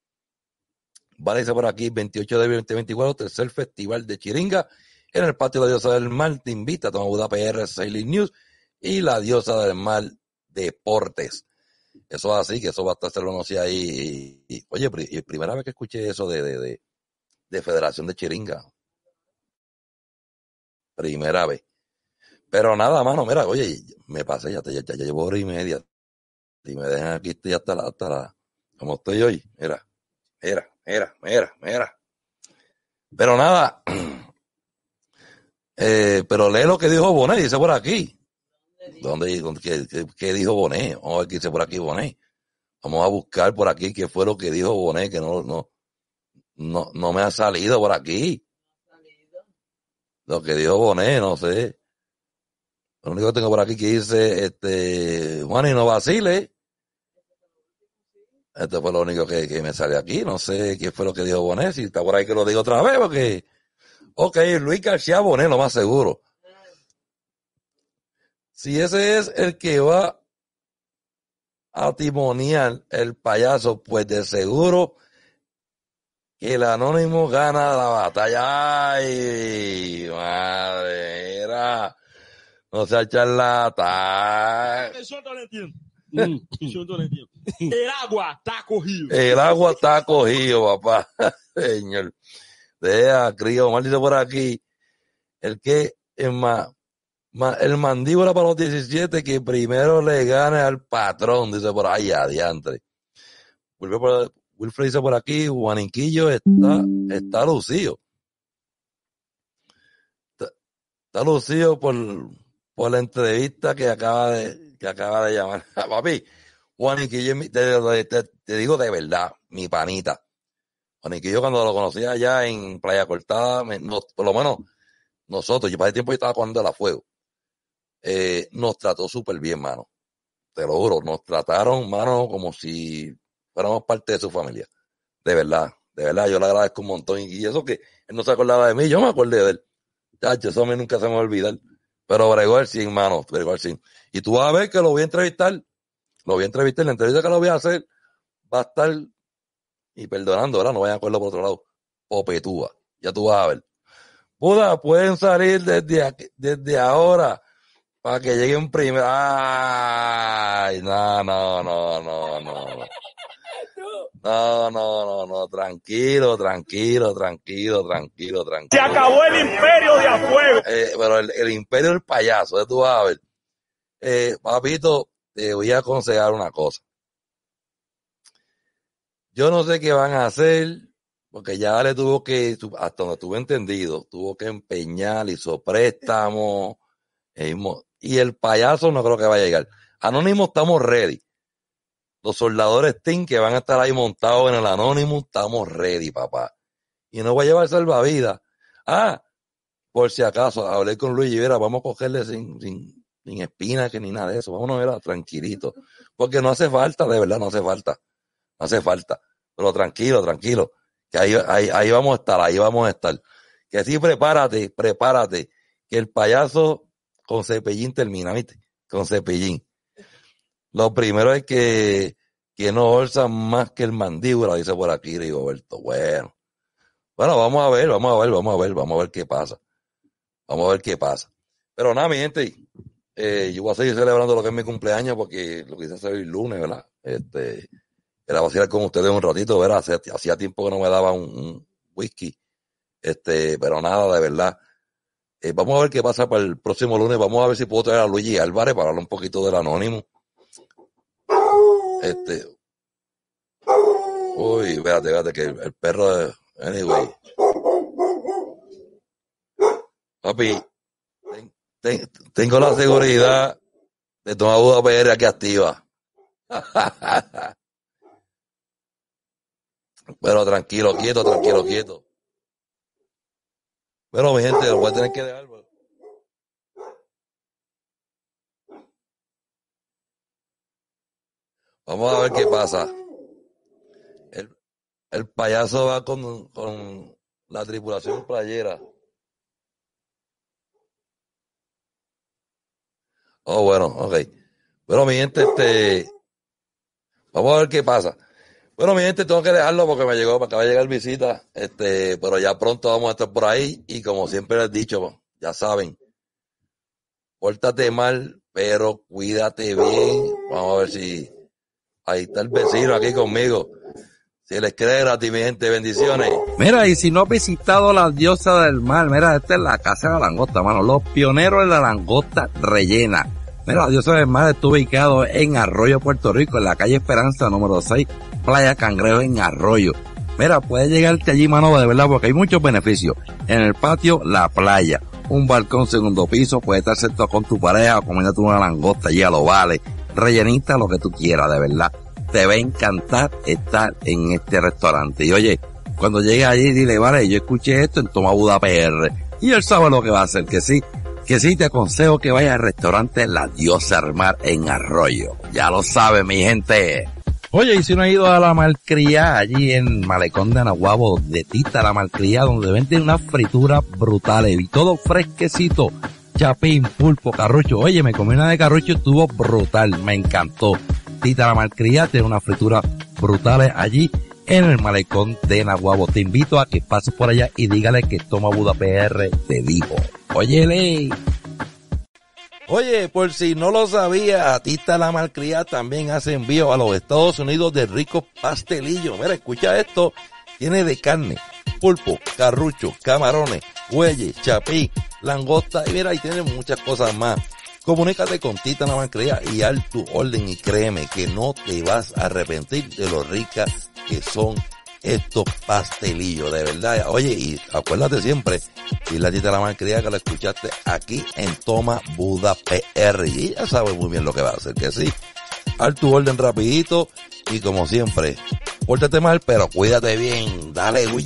Vale, dice por aquí, 28 de 2024, tercer festival de Chiringa en el patio de la diosa del mar. Te invita a tomar PR Sailing News y la diosa del mar Deportes. Eso es así, que eso va a estar se lo ahí. Y, oye, primera vez que escuché eso de, de, Federación de Chiringa. Primera vez. Pero nada, mano, mira, oye, me pasé, ya, ya, ya llevo hora y media, y me dejan aquí, estoy hasta la, hasta la, como estoy hoy, era, era, era, era, era. Pero nada, eh, pero lee lo que dijo Bonet, dice por aquí. ¿Dónde, qué, dijo Bonet? Vamos a ver qué dice por aquí Bonet. Vamos a buscar por aquí qué fue lo que dijo Bonet, que no, no, no, no me ha salido por aquí. Lo que dijo Bonet, no sé. Lo único que tengo por aquí que dice, este, Juan y no vacile. Esto fue lo único que, me sale aquí. No sé qué fue lo que dijo Bonet. Si está por ahí que lo digo otra vez, porque. Ok, Luis García Bonet, lo más seguro. Si ese es el que va a timonear el payaso, pues de seguro que el anónimo gana la batalla. ¡Ay, madre! Era. No sea charlatán. Yo no entiendo. Yo mm. no entiendo. El agua está cogido. El agua está cogido, papá. Señor. Vea, crío, dice por aquí. El que es más. el mandíbula para los 17 que primero le gane al patrón, dice por ahí, adiante Wilfred dice por aquí, Juaninquillo está, está lucido. Está, lucido por, la entrevista que acaba de, que acaba de llamar. Papi, Juan te, te, te, te, digo de verdad, mi panita. yo cuando lo conocía allá en Playa Cortada, por lo menos nosotros, yo para el tiempo yo estaba cuando la fuego, eh, nos trató súper bien, mano. Te lo juro, nos trataron, mano, como si fuéramos parte de su familia. De verdad, de verdad, yo le agradezco un montón. Y eso que él no se acordaba de mí, yo me acordé de él. Chacho, eso a mí nunca se me va a olvidar. Pero bregó el sin, mano, sin. Y tú vas a ver que lo voy a entrevistar lo voy a entrevistar, en la entrevista que lo voy a hacer va a estar, y perdonando, ahora no vayan a acuerdo por otro lado, popetúa. Ya tú vas a ver. pueden salir desde, desde ahora para que llegue un primer Ay, no, no, no, no, no. no. No, no, no, tranquilo, tranquilo, tranquilo, tranquilo, tranquilo. Se acabó el imperio de afuera. Eh, pero el, imperio del payaso, tú vas a ver. Eh, papito, te eh, voy a aconsejar una cosa. Yo no sé qué van a hacer, porque ya le tuvo que, hasta donde estuve entendido, tuvo que empeñar, hizo préstamo, y el payaso no creo que vaya a llegar. Anónimo estamos ready. Los soldadores Team que van a estar ahí montados en el Anónimo, estamos ready, papá. Y no voy a llevar salvavidas. Ah, por si acaso, hablé con Luis Rivera, vamos a cogerle sin, sin, ni espina, que ni nada de eso. a era ah, tranquilito. Porque no hace falta, de verdad, no hace falta. No hace falta. Pero tranquilo, tranquilo. Que ahí, ahí, ahí vamos a estar, ahí vamos a estar. Que sí, prepárate, prepárate. Que el payaso con cepillín termina, ¿viste? Con cepillín. Lo primero es que, que no bolsa más que el mandíbula, dice por aquí Rigoberto. Bueno. Bueno, vamos a ver, vamos a ver, vamos a ver, vamos a ver qué pasa. Vamos a ver qué pasa. Pero nada, mi gente, eh, yo voy a seguir celebrando lo que es mi cumpleaños porque lo quise hacer el lunes, ¿verdad? Este, era vacilar con ustedes un ratito, ¿verdad? Hacía, tiempo que no me daba un, whisky, este, pero nada, de verdad. Eh, vamos a ver qué pasa para el próximo lunes. Vamos a ver si puedo traer a Luigi Álvarez para hablar un poquito del anónimo. Este. Uy, espérate, espérate, que el perro. Anyway. Papi, tengo la seguridad de tomar una PR aquí activa. bueno tranquilo, quieto, tranquilo, quieto. Bueno, mi gente, lo voy que dejar. Vamos a ver qué pasa. El, el payaso va con, con la tripulación playera. Oh, bueno, ok. Bueno, mi gente, este. Vamos a ver qué pasa. Bueno, mi gente, tengo que dejarlo porque me llegó, me acaba de llegar visita. Este, pero ya pronto vamos a estar por ahí. Y como siempre les he dicho, ya saben, pórtate mal, pero cuídate bien. Vamos a ver si. Ahí está el vecino aquí conmigo si les cree gratis, mi gente, bendiciones. Mira, y si no has visitado la diosa del mar, mira, esta es la casa de la langosta, mano. Los pioneros de la langosta rellena. Mira, la diosa del mar está ubicado en Arroyo, Puerto Rico, en la calle Esperanza número 6, Playa Cangrejo en Arroyo. Mira, puedes llegarte allí, mano, de verdad, porque hay muchos beneficios. En el patio, la playa. Un balcón segundo piso, puedes estar sentado con tu pareja o comiéndote una langosta allí lo vale. Rellenita, lo que tú quieras, de verdad te va a encantar estar en este restaurante. Y oye, cuando llegue allí, dile, vale, yo escuché esto en Toma Budapest PR. Y él sabe lo que va a hacer, que sí. Que sí, te aconsejo que vayas al restaurante La Diosa Armar en Arroyo. Ya lo sabe, mi gente. Oye, y si no ha ido a la malcría, allí en Malecón de Anahuabo, de Tita, la malcría, donde venden unas frituras brutales y todo fresquecito. Chapín, pulpo, carrucho. Oye, me comí una de carrucho, estuvo brutal, me encantó. Tita la Malcría tiene una fritura brutales allí en el malecón de Nahuabo. Te invito a que pases por allá y dígale que Toma Buda PR te Oye, Óyele. Oye, por si no lo sabía, Tita la Malcriada también hace envío a los Estados Unidos de ricos pastelillos. Mira, escucha esto. Tiene de carne, pulpo, carrucho, camarones, huelle, chapí, langosta y mira, ahí tiene muchas cosas más. Comunícate con Tita Navancrilla y Alto tu orden y créeme que no te vas a arrepentir de lo ricas que son estos pastelillos, de verdad. Oye, y acuérdate siempre, y la Tita Navancrilla que la escuchaste aquí en Toma Buda PR y ya sabes muy bien lo que va a hacer, que sí. Alto tu orden rapidito y como siempre, pórtate mal, pero cuídate bien. Dale, güey.